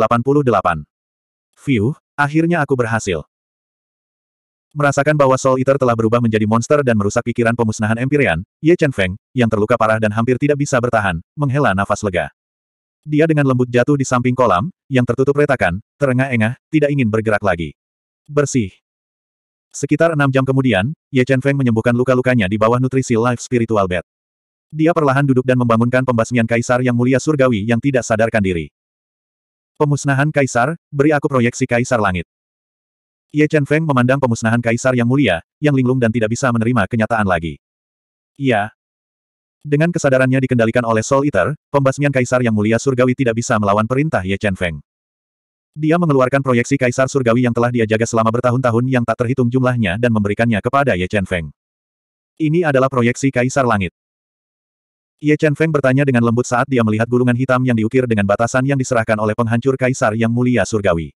Fiuh, akhirnya aku berhasil. Merasakan bahwa Soul Eater telah berubah menjadi monster dan merusak pikiran pemusnahan Empyrean, Ye Chen Feng, yang terluka parah dan hampir tidak bisa bertahan, menghela nafas lega. Dia dengan lembut jatuh di samping kolam, yang tertutup retakan, terengah-engah, tidak ingin bergerak lagi. Bersih. Sekitar enam jam kemudian, Ye Chen Feng menyembuhkan luka-lukanya di bawah nutrisi Life Spiritual Bed. Dia perlahan duduk dan membangunkan pembasmian Kaisar yang mulia surgawi yang tidak sadarkan diri. Pemusnahan Kaisar, beri aku proyeksi Kaisar Langit. Ye Chen Feng memandang pemusnahan kaisar yang mulia, yang linglung dan tidak bisa menerima kenyataan lagi. Iya. Dengan kesadarannya dikendalikan oleh Soul Eater, pembasmian kaisar yang mulia surgawi tidak bisa melawan perintah Ye Chen Feng. Dia mengeluarkan proyeksi kaisar surgawi yang telah dia jaga selama bertahun-tahun yang tak terhitung jumlahnya dan memberikannya kepada Ye Chen Feng. Ini adalah proyeksi kaisar langit. Ye Chen Feng bertanya dengan lembut saat dia melihat gulungan hitam yang diukir dengan batasan yang diserahkan oleh penghancur kaisar yang mulia surgawi.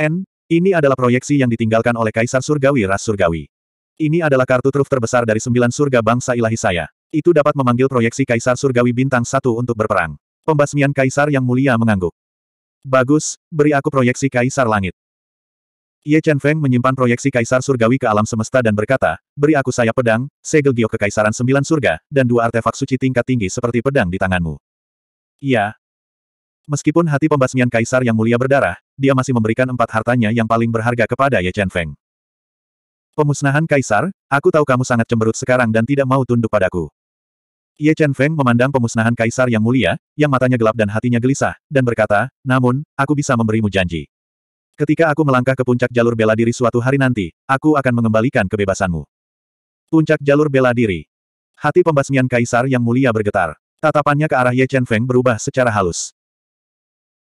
N, ini adalah proyeksi yang ditinggalkan oleh Kaisar Surgawi Ras Surgawi. Ini adalah kartu truf terbesar dari sembilan surga bangsa ilahi saya. Itu dapat memanggil proyeksi Kaisar Surgawi Bintang Satu untuk berperang. Pembasmian Kaisar yang mulia mengangguk. Bagus, beri aku proyeksi Kaisar Langit. Ye Chen Feng menyimpan proyeksi Kaisar Surgawi ke alam semesta dan berkata, beri aku sayap pedang, segel giok kekaisaran sembilan surga, dan dua artefak suci tingkat tinggi seperti pedang di tanganmu. Iya. Meskipun hati pembasmian Kaisar yang mulia berdarah, dia masih memberikan empat hartanya yang paling berharga kepada Ye Chen Feng. Pemusnahan Kaisar, aku tahu kamu sangat cemberut sekarang dan tidak mau tunduk padaku. Ye Chen Feng memandang pemusnahan Kaisar yang mulia, yang matanya gelap dan hatinya gelisah, dan berkata, namun, aku bisa memberimu janji. Ketika aku melangkah ke puncak jalur bela diri suatu hari nanti, aku akan mengembalikan kebebasanmu. Puncak jalur bela diri. Hati pembasmian Kaisar yang mulia bergetar. Tatapannya ke arah Ye Chen Feng berubah secara halus.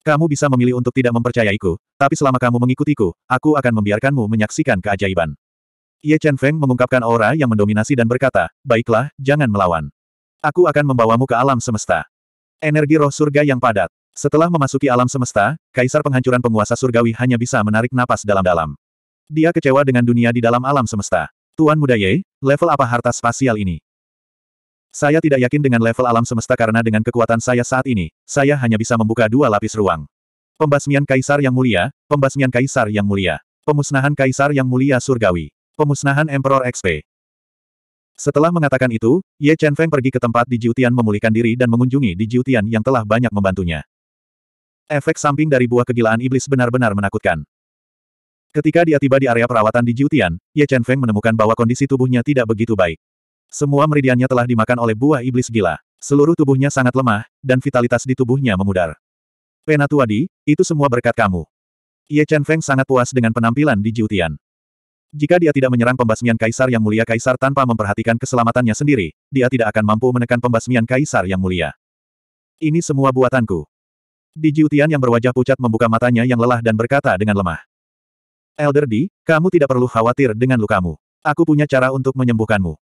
Kamu bisa memilih untuk tidak mempercayaiku, tapi selama kamu mengikutiku, aku akan membiarkanmu menyaksikan keajaiban. Ye Chen Feng mengungkapkan aura yang mendominasi dan berkata, baiklah, jangan melawan. Aku akan membawamu ke alam semesta. Energi roh surga yang padat. Setelah memasuki alam semesta, Kaisar Penghancuran Penguasa Surgawi hanya bisa menarik napas dalam-dalam. Dia kecewa dengan dunia di dalam alam semesta. Tuan Muda Ye, level apa harta spasial ini? Saya tidak yakin dengan level alam semesta karena dengan kekuatan saya saat ini, saya hanya bisa membuka dua lapis ruang. Pembasmian Kaisar Yang Mulia, Pembasmian Kaisar Yang Mulia. Pemusnahan Kaisar Yang Mulia Surgawi. Pemusnahan Emperor XP. Setelah mengatakan itu, Ye Chen Feng pergi ke tempat di Jiutian memulihkan diri dan mengunjungi di Jiutian yang telah banyak membantunya. Efek samping dari buah kegilaan iblis benar-benar menakutkan. Ketika dia tiba di area perawatan di Jiutian, Ye Chen Feng menemukan bahwa kondisi tubuhnya tidak begitu baik. Semua meridiannya telah dimakan oleh buah iblis gila. Seluruh tubuhnya sangat lemah, dan vitalitas di tubuhnya memudar. Penatuadi, itu semua berkat kamu. Ye Chen Feng sangat puas dengan penampilan di Jiutian. Jika dia tidak menyerang pembasmian kaisar yang mulia kaisar tanpa memperhatikan keselamatannya sendiri, dia tidak akan mampu menekan pembasmian kaisar yang mulia. Ini semua buatanku. Di Jiutian yang berwajah pucat membuka matanya yang lelah dan berkata dengan lemah. Elder Di, kamu tidak perlu khawatir dengan lukamu. Aku punya cara untuk menyembuhkanmu.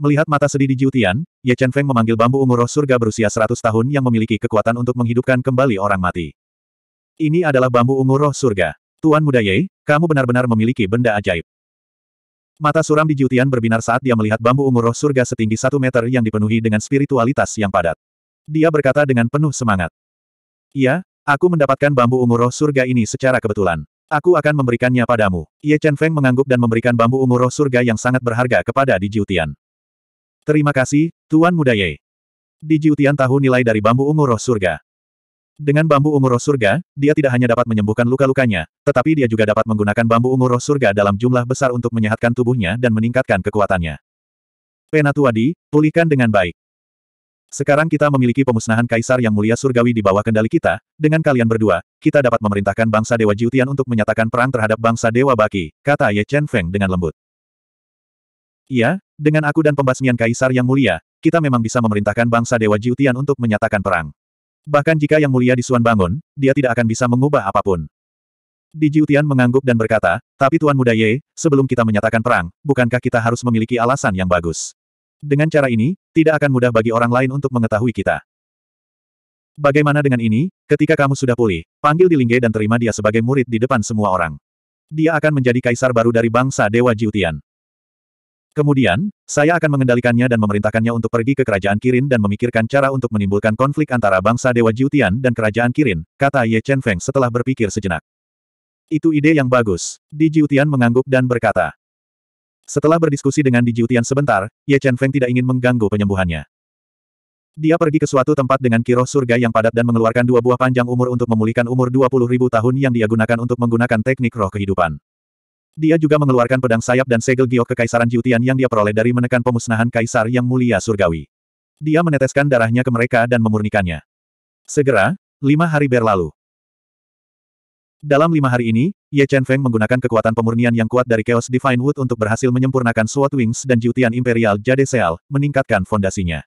Melihat mata sedih di Jiutian, Ye Chen Feng memanggil bambu ungu roh surga berusia 100 tahun yang memiliki kekuatan untuk menghidupkan kembali orang mati. Ini adalah bambu ungu roh surga. Tuan muda Ye, kamu benar-benar memiliki benda ajaib. Mata suram di Jiutian berbinar saat dia melihat bambu ungu roh surga setinggi satu meter yang dipenuhi dengan spiritualitas yang padat. Dia berkata dengan penuh semangat. Iya, aku mendapatkan bambu ungu roh surga ini secara kebetulan. Aku akan memberikannya padamu. Ye Chen Feng mengangguk dan memberikan bambu ungu roh surga yang sangat berharga kepada Di Jiutian. Terima kasih, Tuan Muda Ye. Di Jiutian tahu nilai dari bambu ungu roh surga. Dengan bambu ungu roh surga, dia tidak hanya dapat menyembuhkan luka-lukanya, tetapi dia juga dapat menggunakan bambu ungu roh surga dalam jumlah besar untuk menyehatkan tubuhnya dan meningkatkan kekuatannya. Penatuadi, pulihkan dengan baik. Sekarang kita memiliki pemusnahan kaisar yang mulia surgawi di bawah kendali kita, dengan kalian berdua, kita dapat memerintahkan bangsa Dewa Jiutian untuk menyatakan perang terhadap bangsa Dewa Baki, kata Ye Chen Feng dengan lembut. Iya, dengan aku dan pembasmian kaisar yang mulia, kita memang bisa memerintahkan bangsa Dewa Jiutian untuk menyatakan perang. Bahkan jika yang mulia di Suan bangun, dia tidak akan bisa mengubah apapun. Di Jiutian mengangguk dan berkata, tapi Tuan Muda Ye, sebelum kita menyatakan perang, bukankah kita harus memiliki alasan yang bagus? Dengan cara ini, tidak akan mudah bagi orang lain untuk mengetahui kita. Bagaimana dengan ini, ketika kamu sudah pulih, panggil di Lingge dan terima dia sebagai murid di depan semua orang. Dia akan menjadi kaisar baru dari bangsa Dewa Jiutian. Kemudian, saya akan mengendalikannya dan memerintahkannya untuk pergi ke kerajaan Kirin dan memikirkan cara untuk menimbulkan konflik antara bangsa Dewa Jiutian dan kerajaan Kirin, kata Ye Chen Feng setelah berpikir sejenak. Itu ide yang bagus. Di Jiutian mengangguk dan berkata. Setelah berdiskusi dengan Di Jiutian sebentar, Ye Chen Feng tidak ingin mengganggu penyembuhannya. Dia pergi ke suatu tempat dengan kiroh surga yang padat dan mengeluarkan dua buah panjang umur untuk memulihkan umur 20.000 tahun yang dia gunakan untuk menggunakan teknik roh kehidupan. Dia juga mengeluarkan pedang sayap dan segel giok kekaisaran Jiutian yang dia peroleh dari menekan pemusnahan kaisar yang mulia surgawi. Dia meneteskan darahnya ke mereka dan memurnikannya. Segera, lima hari berlalu. Dalam lima hari ini, Ye Chen Feng menggunakan kekuatan pemurnian yang kuat dari Chaos Divine Wood untuk berhasil menyempurnakan Sword Wings dan Jiutian Imperial Jade Seal, meningkatkan fondasinya.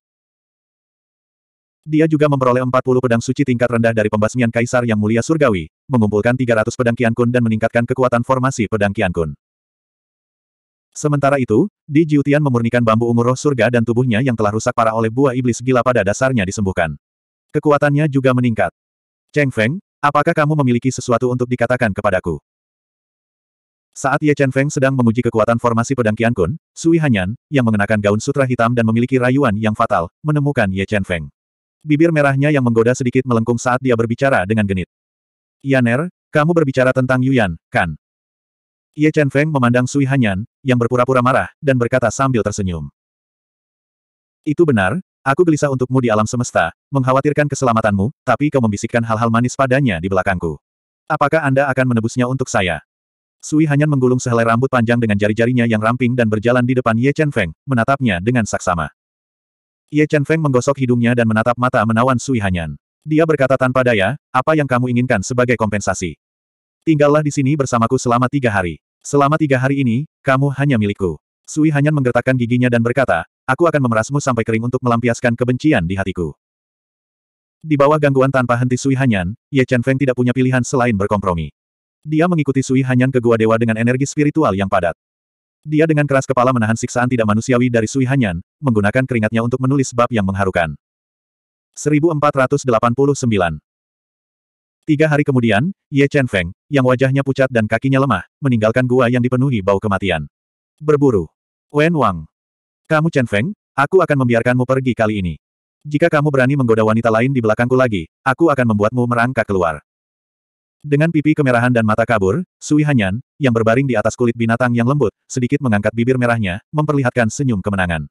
Dia juga memperoleh 40 pedang suci tingkat rendah dari pembasmian Kaisar Yang Mulia Surgawi, mengumpulkan 300 pedang Kiankun dan meningkatkan kekuatan formasi pedang Kiankun. Sementara itu, Di Jiutian memurnikan bambu ungu roh surga dan tubuhnya yang telah rusak parah oleh buah iblis gila pada dasarnya disembuhkan. Kekuatannya juga meningkat. Cheng Feng, apakah kamu memiliki sesuatu untuk dikatakan kepadaku? Saat Ye Chen Feng sedang menguji kekuatan formasi pedang Kiankun, Sui Hanyan, yang mengenakan gaun sutra hitam dan memiliki rayuan yang fatal, menemukan Ye Chen Feng. Bibir merahnya yang menggoda sedikit melengkung saat dia berbicara dengan genit. Yaner, kamu berbicara tentang Yuyan, kan? Ye Chen Feng memandang Sui Hanyan, yang berpura-pura marah, dan berkata sambil tersenyum. Itu benar, aku gelisah untukmu di alam semesta, mengkhawatirkan keselamatanmu, tapi kau membisikkan hal-hal manis padanya di belakangku. Apakah Anda akan menebusnya untuk saya? Sui Hanyan menggulung sehelai rambut panjang dengan jari-jarinya yang ramping dan berjalan di depan Ye Chen Feng, menatapnya dengan saksama. Ye Chen Feng menggosok hidungnya dan menatap mata menawan Sui Hanyan. Dia berkata tanpa daya, apa yang kamu inginkan sebagai kompensasi? Tinggallah di sini bersamaku selama tiga hari. Selama tiga hari ini, kamu hanya milikku. Sui Hanyan menggertakkan giginya dan berkata, aku akan memerasmu sampai kering untuk melampiaskan kebencian di hatiku. Di bawah gangguan tanpa henti Sui Hanyan, Ye Chen Feng tidak punya pilihan selain berkompromi. Dia mengikuti Sui Hanyan ke Gua Dewa dengan energi spiritual yang padat. Dia dengan keras kepala menahan siksaan tidak manusiawi dari Sui Hanyan, menggunakan keringatnya untuk menulis bab yang mengharukan. 1489 Tiga hari kemudian, Ye Chen Feng, yang wajahnya pucat dan kakinya lemah, meninggalkan gua yang dipenuhi bau kematian. Berburu. Wen Wang. Kamu Chen Feng, aku akan membiarkanmu pergi kali ini. Jika kamu berani menggoda wanita lain di belakangku lagi, aku akan membuatmu merangkak keluar. Dengan pipi kemerahan dan mata kabur, Sui Hanyan, yang berbaring di atas kulit binatang yang lembut, sedikit mengangkat bibir merahnya, memperlihatkan senyum kemenangan.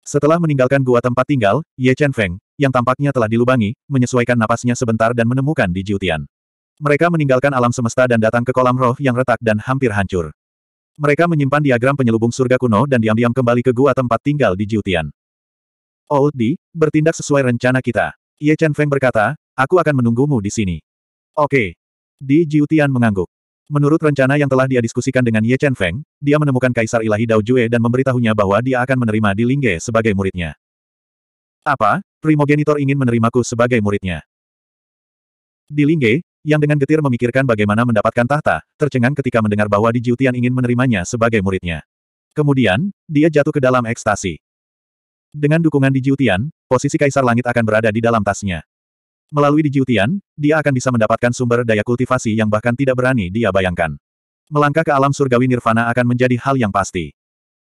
Setelah meninggalkan gua tempat tinggal, Ye Chen Feng, yang tampaknya telah dilubangi, menyesuaikan napasnya sebentar dan menemukan di Jiutian. Mereka meninggalkan alam semesta dan datang ke kolam roh yang retak dan hampir hancur. Mereka menyimpan diagram penyelubung surga kuno dan diam-diam kembali ke gua tempat tinggal di Jiutian. Old Di, bertindak sesuai rencana kita. Ye Chen Feng berkata, aku akan menunggumu di sini. Oke. Di Jiutian mengangguk. Menurut rencana yang telah dia diskusikan dengan Ye Chen Feng, dia menemukan Kaisar Ilahi Dao Jue dan memberitahunya bahwa dia akan menerima Di Lingge sebagai muridnya. Apa? Primogenitor ingin menerimaku sebagai muridnya. Di Lingge, yang dengan getir memikirkan bagaimana mendapatkan tahta, tercengang ketika mendengar bahwa Di Jiutian ingin menerimanya sebagai muridnya. Kemudian, dia jatuh ke dalam ekstasi. Dengan dukungan Di Jiutian, posisi Kaisar Langit akan berada di dalam tasnya. Melalui dijiutian, dia akan bisa mendapatkan sumber daya kultivasi yang bahkan tidak berani dia bayangkan. Melangkah ke alam surgawi nirvana akan menjadi hal yang pasti.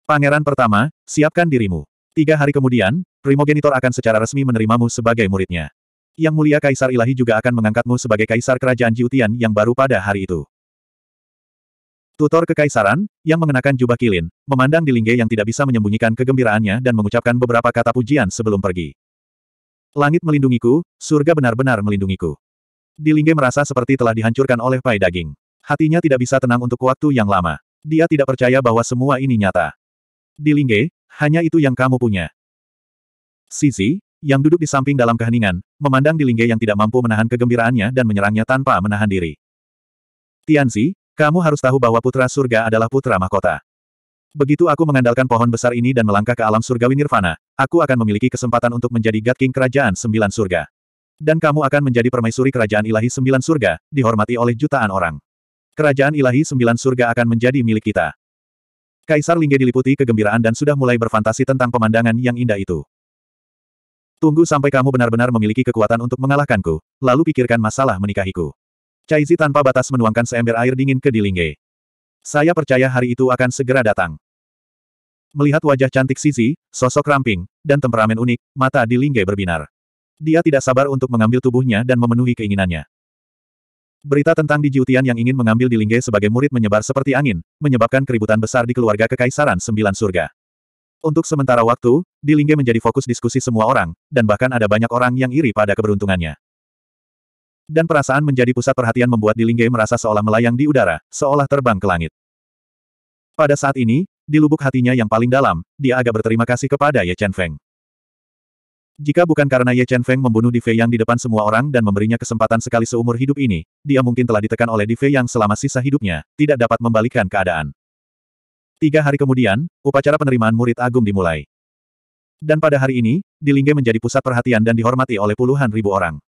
Pangeran pertama, siapkan dirimu. Tiga hari kemudian, Primogenitor akan secara resmi menerimamu sebagai muridnya. Yang Mulia Kaisar Ilahi juga akan mengangkatmu sebagai Kaisar Kerajaan Jiutian yang baru pada hari itu. Tutor Kekaisaran, yang mengenakan jubah kilin, memandang di Lingge yang tidak bisa menyembunyikan kegembiraannya dan mengucapkan beberapa kata pujian sebelum pergi. Langit melindungiku, surga benar-benar melindungiku. Dilingge merasa seperti telah dihancurkan oleh pai daging. Hatinya tidak bisa tenang untuk waktu yang lama. Dia tidak percaya bahwa semua ini nyata. Dilingge, hanya itu yang kamu punya. Sisi, yang duduk di samping dalam keheningan, memandang Dilingge yang tidak mampu menahan kegembiraannya dan menyerangnya tanpa menahan diri. Tianzi, kamu harus tahu bahwa putra surga adalah putra mahkota. Begitu aku mengandalkan pohon besar ini dan melangkah ke alam surgawi nirvana, aku akan memiliki kesempatan untuk menjadi God King Kerajaan Sembilan Surga. Dan kamu akan menjadi permaisuri Kerajaan Ilahi Sembilan Surga, dihormati oleh jutaan orang. Kerajaan Ilahi Sembilan Surga akan menjadi milik kita. Kaisar Lingge diliputi kegembiraan dan sudah mulai berfantasi tentang pemandangan yang indah itu. Tunggu sampai kamu benar-benar memiliki kekuatan untuk mengalahkanku, lalu pikirkan masalah menikahiku. Caizi tanpa batas menuangkan seember air dingin ke Dilingge. Saya percaya hari itu akan segera datang. Melihat wajah cantik Sisi, sosok ramping, dan temperamen unik, mata di Lingge berbinar. Dia tidak sabar untuk mengambil tubuhnya dan memenuhi keinginannya. Berita tentang Dijiutian yang ingin mengambil di Lingge sebagai murid menyebar seperti angin, menyebabkan keributan besar di keluarga Kekaisaran Sembilan Surga. Untuk sementara waktu, di Lingge menjadi fokus diskusi semua orang, dan bahkan ada banyak orang yang iri pada keberuntungannya dan perasaan menjadi pusat perhatian membuat Di Dilingge merasa seolah melayang di udara, seolah terbang ke langit. Pada saat ini, di lubuk hatinya yang paling dalam, dia agak berterima kasih kepada Ye Chen Feng. Jika bukan karena Ye Chen Feng membunuh Di Fei Yang di depan semua orang dan memberinya kesempatan sekali seumur hidup ini, dia mungkin telah ditekan oleh Di Fei Yang selama sisa hidupnya, tidak dapat membalikkan keadaan. Tiga hari kemudian, upacara penerimaan murid agung dimulai. Dan pada hari ini, Di Dilingge menjadi pusat perhatian dan dihormati oleh puluhan ribu orang.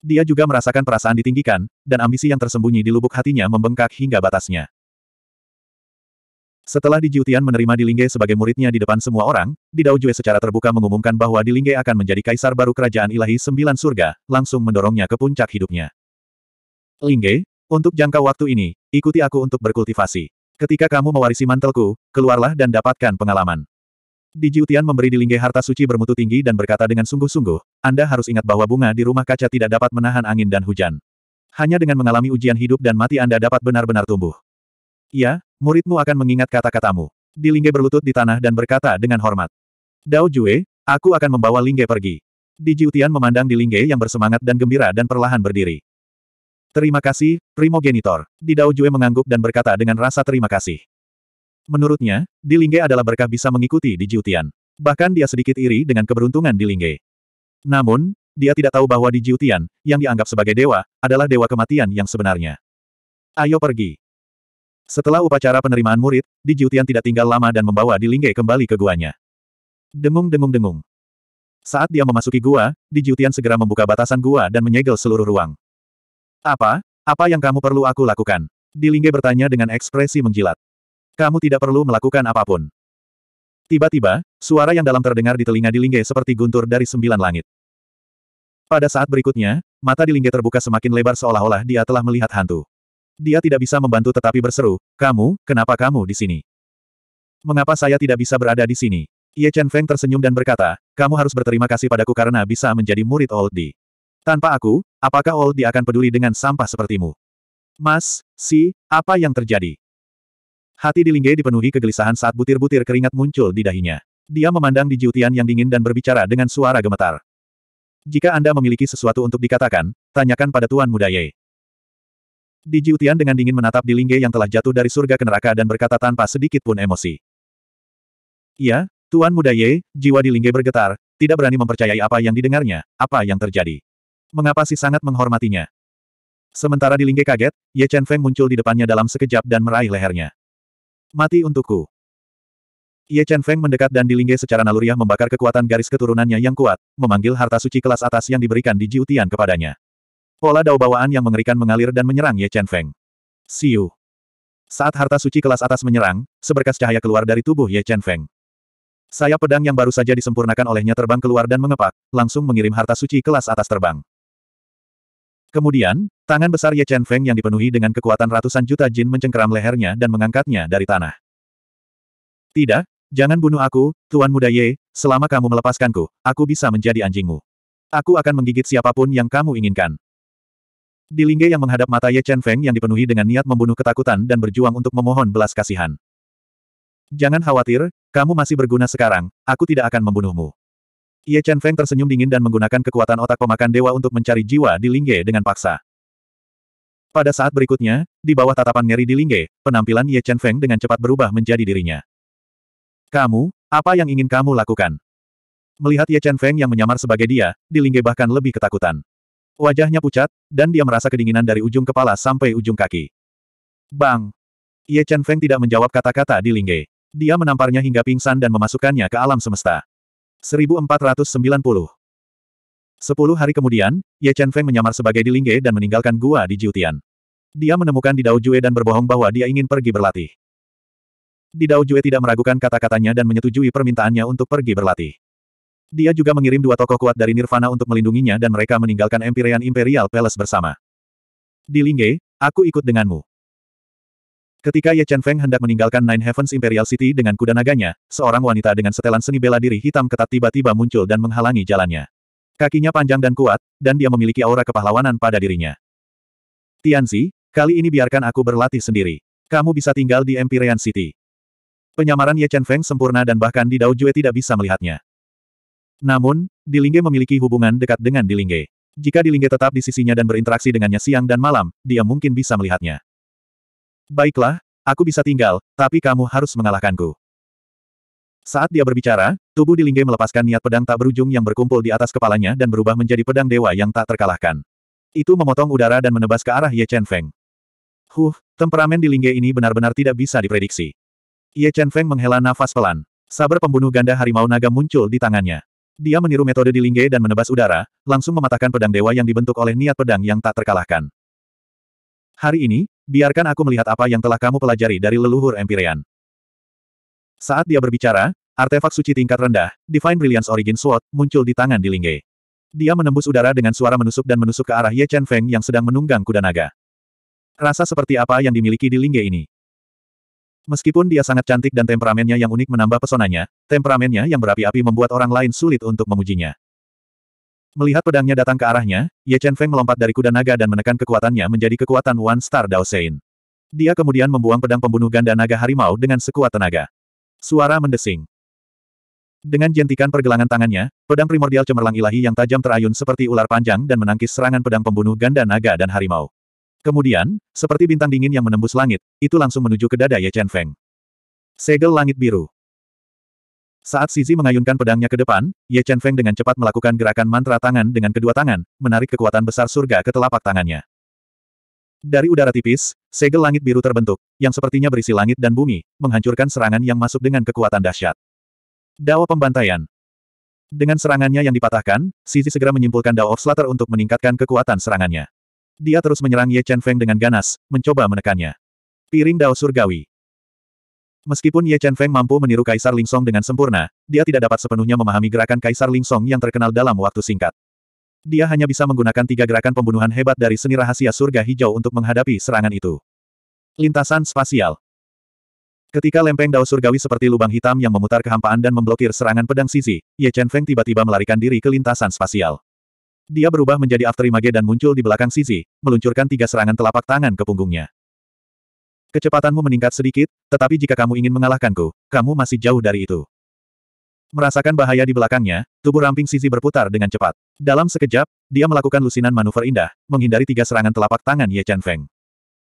Dia juga merasakan perasaan ditinggikan, dan ambisi yang tersembunyi di lubuk hatinya membengkak hingga batasnya. Setelah Dijiutian menerima Dilingge sebagai muridnya di depan semua orang, Didaujue secara terbuka mengumumkan bahwa Dilingge akan menjadi kaisar baru kerajaan ilahi sembilan surga, langsung mendorongnya ke puncak hidupnya. Lingge, untuk jangka waktu ini, ikuti aku untuk berkultivasi. Ketika kamu mewarisi mantelku, keluarlah dan dapatkan pengalaman. Di Dijiutian memberi Dilingge harta suci bermutu tinggi dan berkata dengan sungguh-sungguh, Anda harus ingat bahwa bunga di rumah kaca tidak dapat menahan angin dan hujan. Hanya dengan mengalami ujian hidup dan mati Anda dapat benar-benar tumbuh. Ya, muridmu akan mengingat kata-katamu. Dilingge berlutut di tanah dan berkata dengan hormat. Dao Jue, aku akan membawa Lingge pergi. Di Dijiutian memandang Dilingge yang bersemangat dan gembira dan perlahan berdiri. Terima kasih, Primogenitor. Di Dao Jue mengangguk dan berkata dengan rasa terima kasih. Menurutnya, di Lingge adalah berkah bisa mengikuti di Jiutian. Bahkan dia sedikit iri dengan keberuntungan di Lingge. Namun, dia tidak tahu bahwa di Jiutian, yang dianggap sebagai dewa, adalah dewa kematian yang sebenarnya. Ayo pergi. Setelah upacara penerimaan murid, di Jiutian tidak tinggal lama dan membawa di Lingge kembali ke guanya. Dengung-dengung-dengung. Saat dia memasuki gua, Di Jiutian segera membuka batasan gua dan menyegel seluruh ruang. Apa? Apa yang kamu perlu aku lakukan? Di Lingge bertanya dengan ekspresi menjilat. Kamu tidak perlu melakukan apapun. Tiba-tiba, suara yang dalam terdengar di telinga Dilingge seperti guntur dari sembilan langit. Pada saat berikutnya, mata Dilingge terbuka semakin lebar seolah-olah dia telah melihat hantu. Dia tidak bisa membantu tetapi berseru, kamu, kenapa kamu di sini? Mengapa saya tidak bisa berada di sini? Ye Chen Feng tersenyum dan berkata, kamu harus berterima kasih padaku karena bisa menjadi murid Old Di. Tanpa aku, apakah Old Di akan peduli dengan sampah sepertimu? Mas, si, apa yang terjadi? Hati di Lingge dipenuhi kegelisahan saat butir-butir keringat muncul di dahinya. Dia memandang di Jiutian yang dingin dan berbicara dengan suara gemetar. Jika Anda memiliki sesuatu untuk dikatakan, tanyakan pada Tuan Muda Ye. Di Jiutian dengan dingin menatap di Lingge yang telah jatuh dari surga ke neraka dan berkata tanpa sedikit pun emosi. Ya, Tuan Muda Ye, jiwa di Lingge bergetar, tidak berani mempercayai apa yang didengarnya, apa yang terjadi. Mengapa sih sangat menghormatinya? Sementara di Lingge kaget, Ye Chen Feng muncul di depannya dalam sekejap dan meraih lehernya. Mati untukku. Ye Chen Feng mendekat dan Dilingge secara naluriah membakar kekuatan garis keturunannya yang kuat, memanggil harta suci kelas atas yang diberikan di Jiutian kepadanya. Pola dao bawaan yang mengerikan mengalir dan menyerang Ye Chen Feng. Siu. Saat harta suci kelas atas menyerang, seberkas cahaya keluar dari tubuh Ye Chen Feng. Saya pedang yang baru saja disempurnakan olehnya terbang keluar dan mengepak, langsung mengirim harta suci kelas atas terbang. Kemudian, tangan besar Ye Chen Feng yang dipenuhi dengan kekuatan ratusan juta jin mencengkeram lehernya dan mengangkatnya dari tanah. Tidak, jangan bunuh aku, Tuan Muda Ye, selama kamu melepaskanku, aku bisa menjadi anjingmu. Aku akan menggigit siapapun yang kamu inginkan. Di Lingge yang menghadap mata Ye Chen Feng yang dipenuhi dengan niat membunuh ketakutan dan berjuang untuk memohon belas kasihan. Jangan khawatir, kamu masih berguna sekarang, aku tidak akan membunuhmu. Ye Chen Feng tersenyum dingin dan menggunakan kekuatan otak pemakan dewa untuk mencari jiwa di Lingge dengan paksa. Pada saat berikutnya, di bawah tatapan ngeri di Lingge, penampilan Ye Chen Feng dengan cepat berubah menjadi dirinya. Kamu, apa yang ingin kamu lakukan? Melihat Ye Chen Feng yang menyamar sebagai dia, di Lingge bahkan lebih ketakutan. Wajahnya pucat, dan dia merasa kedinginan dari ujung kepala sampai ujung kaki. Bang! Ye Chen Feng tidak menjawab kata-kata di Lingge. Dia menamparnya hingga pingsan dan memasukkannya ke alam semesta. 1490. Sepuluh hari kemudian, Ye Chen Feng menyamar sebagai Di Dilingge dan meninggalkan gua di Jiutian. Dia menemukan Di Dao Jue dan berbohong bahwa dia ingin pergi berlatih. Di Dao Jue tidak meragukan kata-katanya dan menyetujui permintaannya untuk pergi berlatih. Dia juga mengirim dua tokoh kuat dari Nirvana untuk melindunginya dan mereka meninggalkan Empyrean Imperial Palace bersama. Di Dilingge, aku ikut denganmu. Ketika Ye Chen Feng hendak meninggalkan Nine Heavens Imperial City dengan kuda naganya, seorang wanita dengan setelan seni bela diri hitam ketat tiba-tiba muncul dan menghalangi jalannya. Kakinya panjang dan kuat, dan dia memiliki aura kepahlawanan pada dirinya. Tianzi, kali ini biarkan aku berlatih sendiri. Kamu bisa tinggal di Empyrean City. Penyamaran Ye Chen Feng sempurna dan bahkan di Dao Jue tidak bisa melihatnya. Namun, Dilingge memiliki hubungan dekat dengan Dilingge. Jika Dilingge tetap di sisinya dan berinteraksi dengannya siang dan malam, dia mungkin bisa melihatnya. Baiklah, aku bisa tinggal, tapi kamu harus mengalahkanku. Saat dia berbicara, tubuh di Lingge melepaskan niat pedang tak berujung yang berkumpul di atas kepalanya dan berubah menjadi pedang dewa yang tak terkalahkan. Itu memotong udara dan menebas ke arah Ye Chen Feng. Huh, temperamen di Lingge ini benar-benar tidak bisa diprediksi. Ye Chen Feng menghela nafas pelan. Saber pembunuh ganda harimau naga muncul di tangannya. Dia meniru metode di Lingge dan menebas udara, langsung mematahkan pedang dewa yang dibentuk oleh niat pedang yang tak terkalahkan. Hari ini, biarkan aku melihat apa yang telah kamu pelajari dari leluhur Empyrean. Saat dia berbicara, artefak suci tingkat rendah, Divine Brilliance Origin Sword, muncul di tangan di Lingge Dia menembus udara dengan suara menusuk dan menusuk ke arah Ye Chen Feng yang sedang menunggang kuda naga. Rasa seperti apa yang dimiliki di Lingge ini? Meskipun dia sangat cantik dan temperamennya yang unik menambah pesonanya, temperamennya yang berapi-api membuat orang lain sulit untuk memujinya. Melihat pedangnya datang ke arahnya, Ye Chen Feng melompat dari kuda naga dan menekan kekuatannya menjadi kekuatan One Star Dao Sein. Dia kemudian membuang pedang pembunuh ganda naga harimau dengan sekuat tenaga. Suara mendesing. Dengan jentikan pergelangan tangannya, pedang primordial cemerlang ilahi yang tajam terayun seperti ular panjang dan menangkis serangan pedang pembunuh ganda naga dan harimau. Kemudian, seperti bintang dingin yang menembus langit, itu langsung menuju ke dada Ye Chen Feng. Segel langit biru. Saat Sizi mengayunkan pedangnya ke depan, Ye Chen Feng dengan cepat melakukan gerakan mantra tangan dengan kedua tangan, menarik kekuatan besar surga ke telapak tangannya. Dari udara tipis, segel langit biru terbentuk, yang sepertinya berisi langit dan bumi, menghancurkan serangan yang masuk dengan kekuatan dahsyat. Dao pembantaian. Dengan serangannya yang dipatahkan, Sizi segera menyimpulkan Dao of Slater untuk meningkatkan kekuatan serangannya. Dia terus menyerang Ye Chen Feng dengan ganas, mencoba menekannya. Piring Dao Surgawi. Meskipun Ye Chen Feng mampu meniru Kaisar Ling Song dengan sempurna, dia tidak dapat sepenuhnya memahami gerakan Kaisar Ling Song yang terkenal dalam waktu singkat. Dia hanya bisa menggunakan tiga gerakan pembunuhan hebat dari seni rahasia surga hijau untuk menghadapi serangan itu. Lintasan spasial. Ketika lempeng dao surgawi seperti lubang hitam yang memutar kehampaan dan memblokir serangan pedang sisi, Ye Chen Feng tiba-tiba melarikan diri ke lintasan spasial. Dia berubah menjadi afterimage dan muncul di belakang sisi, meluncurkan tiga serangan telapak tangan ke punggungnya. Kecepatanmu meningkat sedikit, tetapi jika kamu ingin mengalahkanku, kamu masih jauh dari itu. Merasakan bahaya di belakangnya, tubuh ramping Sisi berputar dengan cepat. Dalam sekejap, dia melakukan lusinan manuver indah, menghindari tiga serangan telapak tangan Ye Chen Feng.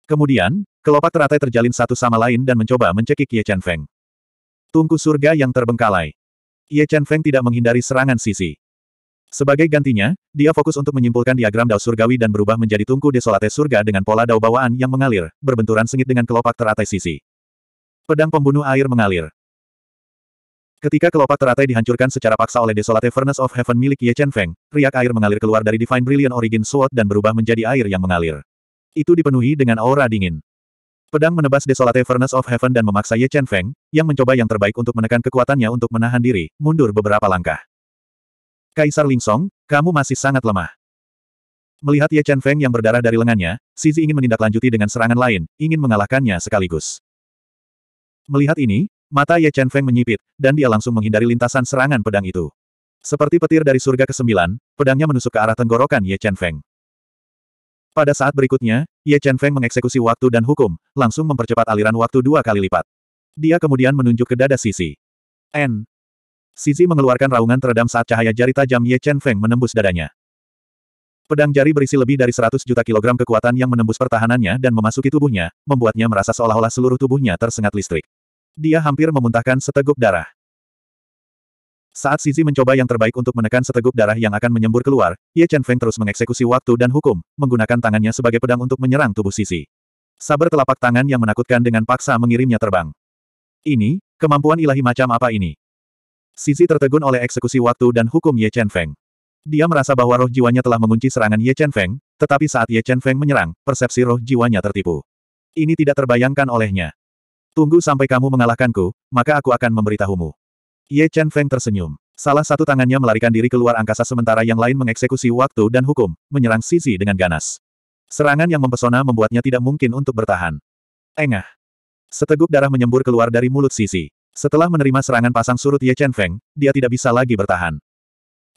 Kemudian, kelopak teratai terjalin satu sama lain dan mencoba mencekik Ye Chen Feng. Tungku surga yang terbengkalai. Ye Chen Feng tidak menghindari serangan Sisi. Sebagai gantinya, dia fokus untuk menyimpulkan diagram dao surgawi dan berubah menjadi tungku desolate surga dengan pola dao bawaan yang mengalir, berbenturan sengit dengan kelopak teratai sisi. Pedang pembunuh air mengalir. Ketika kelopak teratai dihancurkan secara paksa oleh desolate furnace of heaven milik Ye Chen Feng, riak air mengalir keluar dari Divine Brilliant Origin Sword dan berubah menjadi air yang mengalir. Itu dipenuhi dengan aura dingin. Pedang menebas desolate furnace of heaven dan memaksa Ye Chen Feng, yang mencoba yang terbaik untuk menekan kekuatannya untuk menahan diri, mundur beberapa langkah. Kaisar Ling Song, kamu masih sangat lemah. Melihat Ye Chen Feng yang berdarah dari lengannya, Sizi ingin menindaklanjuti dengan serangan lain, ingin mengalahkannya sekaligus. Melihat ini, mata Ye Chen Feng menyipit, dan dia langsung menghindari lintasan serangan pedang itu. Seperti petir dari surga ke-9, pedangnya menusuk ke arah tenggorokan Ye Chen Feng. Pada saat berikutnya, Ye Chen Feng mengeksekusi waktu dan hukum, langsung mempercepat aliran waktu dua kali lipat. Dia kemudian menunjuk ke dada Sisi. N. Sisi mengeluarkan raungan teredam saat cahaya jari tajam Ye Chen Feng menembus dadanya. Pedang jari berisi lebih dari 100 juta kilogram kekuatan yang menembus pertahanannya dan memasuki tubuhnya, membuatnya merasa seolah-olah seluruh tubuhnya tersengat listrik. Dia hampir memuntahkan seteguk darah. Saat Sisi mencoba yang terbaik untuk menekan seteguk darah yang akan menyembur keluar, Ye Chen Feng terus mengeksekusi waktu dan hukum, menggunakan tangannya sebagai pedang untuk menyerang tubuh Sisi. Sabar telapak tangan yang menakutkan dengan paksa mengirimnya terbang. Ini, kemampuan ilahi macam apa ini? Sisi tertegun oleh eksekusi waktu dan hukum Ye Chen Feng. Dia merasa bahwa roh jiwanya telah mengunci serangan Ye Chen Feng, tetapi saat Ye Chen Feng menyerang, persepsi roh jiwanya tertipu. Ini tidak terbayangkan olehnya. Tunggu sampai kamu mengalahkanku, maka aku akan memberitahumu. Ye Chen Feng tersenyum. Salah satu tangannya melarikan diri keluar angkasa sementara yang lain mengeksekusi waktu dan hukum, menyerang Sisi dengan ganas. Serangan yang mempesona membuatnya tidak mungkin untuk bertahan. Engah. Seteguk darah menyembur keluar dari mulut Sisi. Setelah menerima serangan pasang surut Ye Chen Feng, dia tidak bisa lagi bertahan.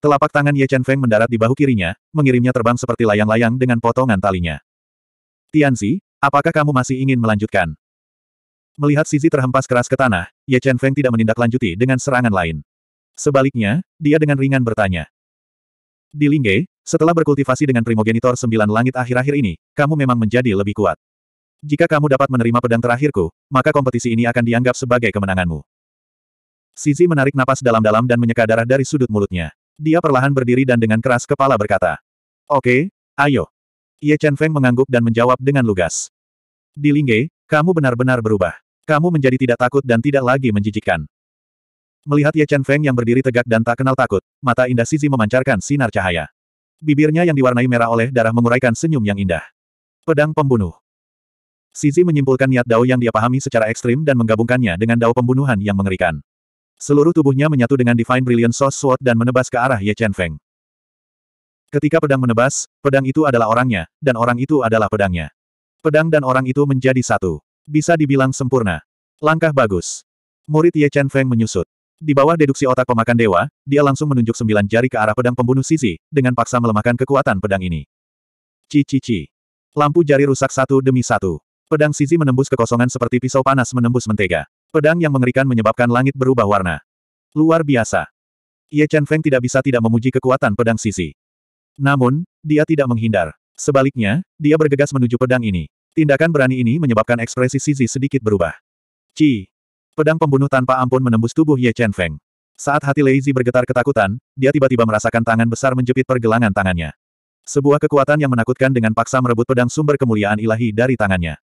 Telapak tangan Ye Chen Feng mendarat di bahu kirinya, mengirimnya terbang seperti layang-layang dengan potongan talinya. Tian Tianzi, apakah kamu masih ingin melanjutkan? Melihat Sisi terhempas keras ke tanah, Ye Chen Feng tidak menindaklanjuti dengan serangan lain. Sebaliknya, dia dengan ringan bertanya. Di Lingge, setelah berkultivasi dengan primogenitor sembilan langit akhir-akhir ini, kamu memang menjadi lebih kuat. Jika kamu dapat menerima pedang terakhirku, maka kompetisi ini akan dianggap sebagai kemenanganmu. Sizi menarik napas dalam-dalam dan menyeka darah dari sudut mulutnya. Dia perlahan berdiri dan dengan keras kepala berkata. Oke, ayo. Ye Chen Feng mengangguk dan menjawab dengan lugas. Di Lingge, kamu benar-benar berubah. Kamu menjadi tidak takut dan tidak lagi menjijikkan. Melihat Ye Chen Feng yang berdiri tegak dan tak kenal takut, mata indah Sizi memancarkan sinar cahaya. Bibirnya yang diwarnai merah oleh darah menguraikan senyum yang indah. Pedang pembunuh. Sisi menyimpulkan niat Dao yang dia pahami secara ekstrim dan menggabungkannya dengan Dao pembunuhan yang mengerikan. Seluruh tubuhnya menyatu dengan Divine Brilliant Source Sword dan menebas ke arah Ye Chen Feng. Ketika pedang menebas, pedang itu adalah orangnya, dan orang itu adalah pedangnya. Pedang dan orang itu menjadi satu. Bisa dibilang sempurna. Langkah bagus. Murid Ye Chen Feng menyusut. Di bawah deduksi otak pemakan dewa, dia langsung menunjuk sembilan jari ke arah pedang pembunuh Sisi, dengan paksa melemahkan kekuatan pedang ini. Cici ci Lampu jari rusak satu demi satu. Pedang Sizi menembus kekosongan seperti pisau panas menembus mentega. Pedang yang mengerikan menyebabkan langit berubah warna. Luar biasa. Ye Chen Feng tidak bisa tidak memuji kekuatan pedang Sizi. Namun, dia tidak menghindar. Sebaliknya, dia bergegas menuju pedang ini. Tindakan berani ini menyebabkan ekspresi Sizi sedikit berubah. Ci. Pedang pembunuh tanpa ampun menembus tubuh Ye Chen Feng. Saat hati Leizi bergetar ketakutan, dia tiba-tiba merasakan tangan besar menjepit pergelangan tangannya. Sebuah kekuatan yang menakutkan dengan paksa merebut pedang sumber kemuliaan ilahi dari tangannya.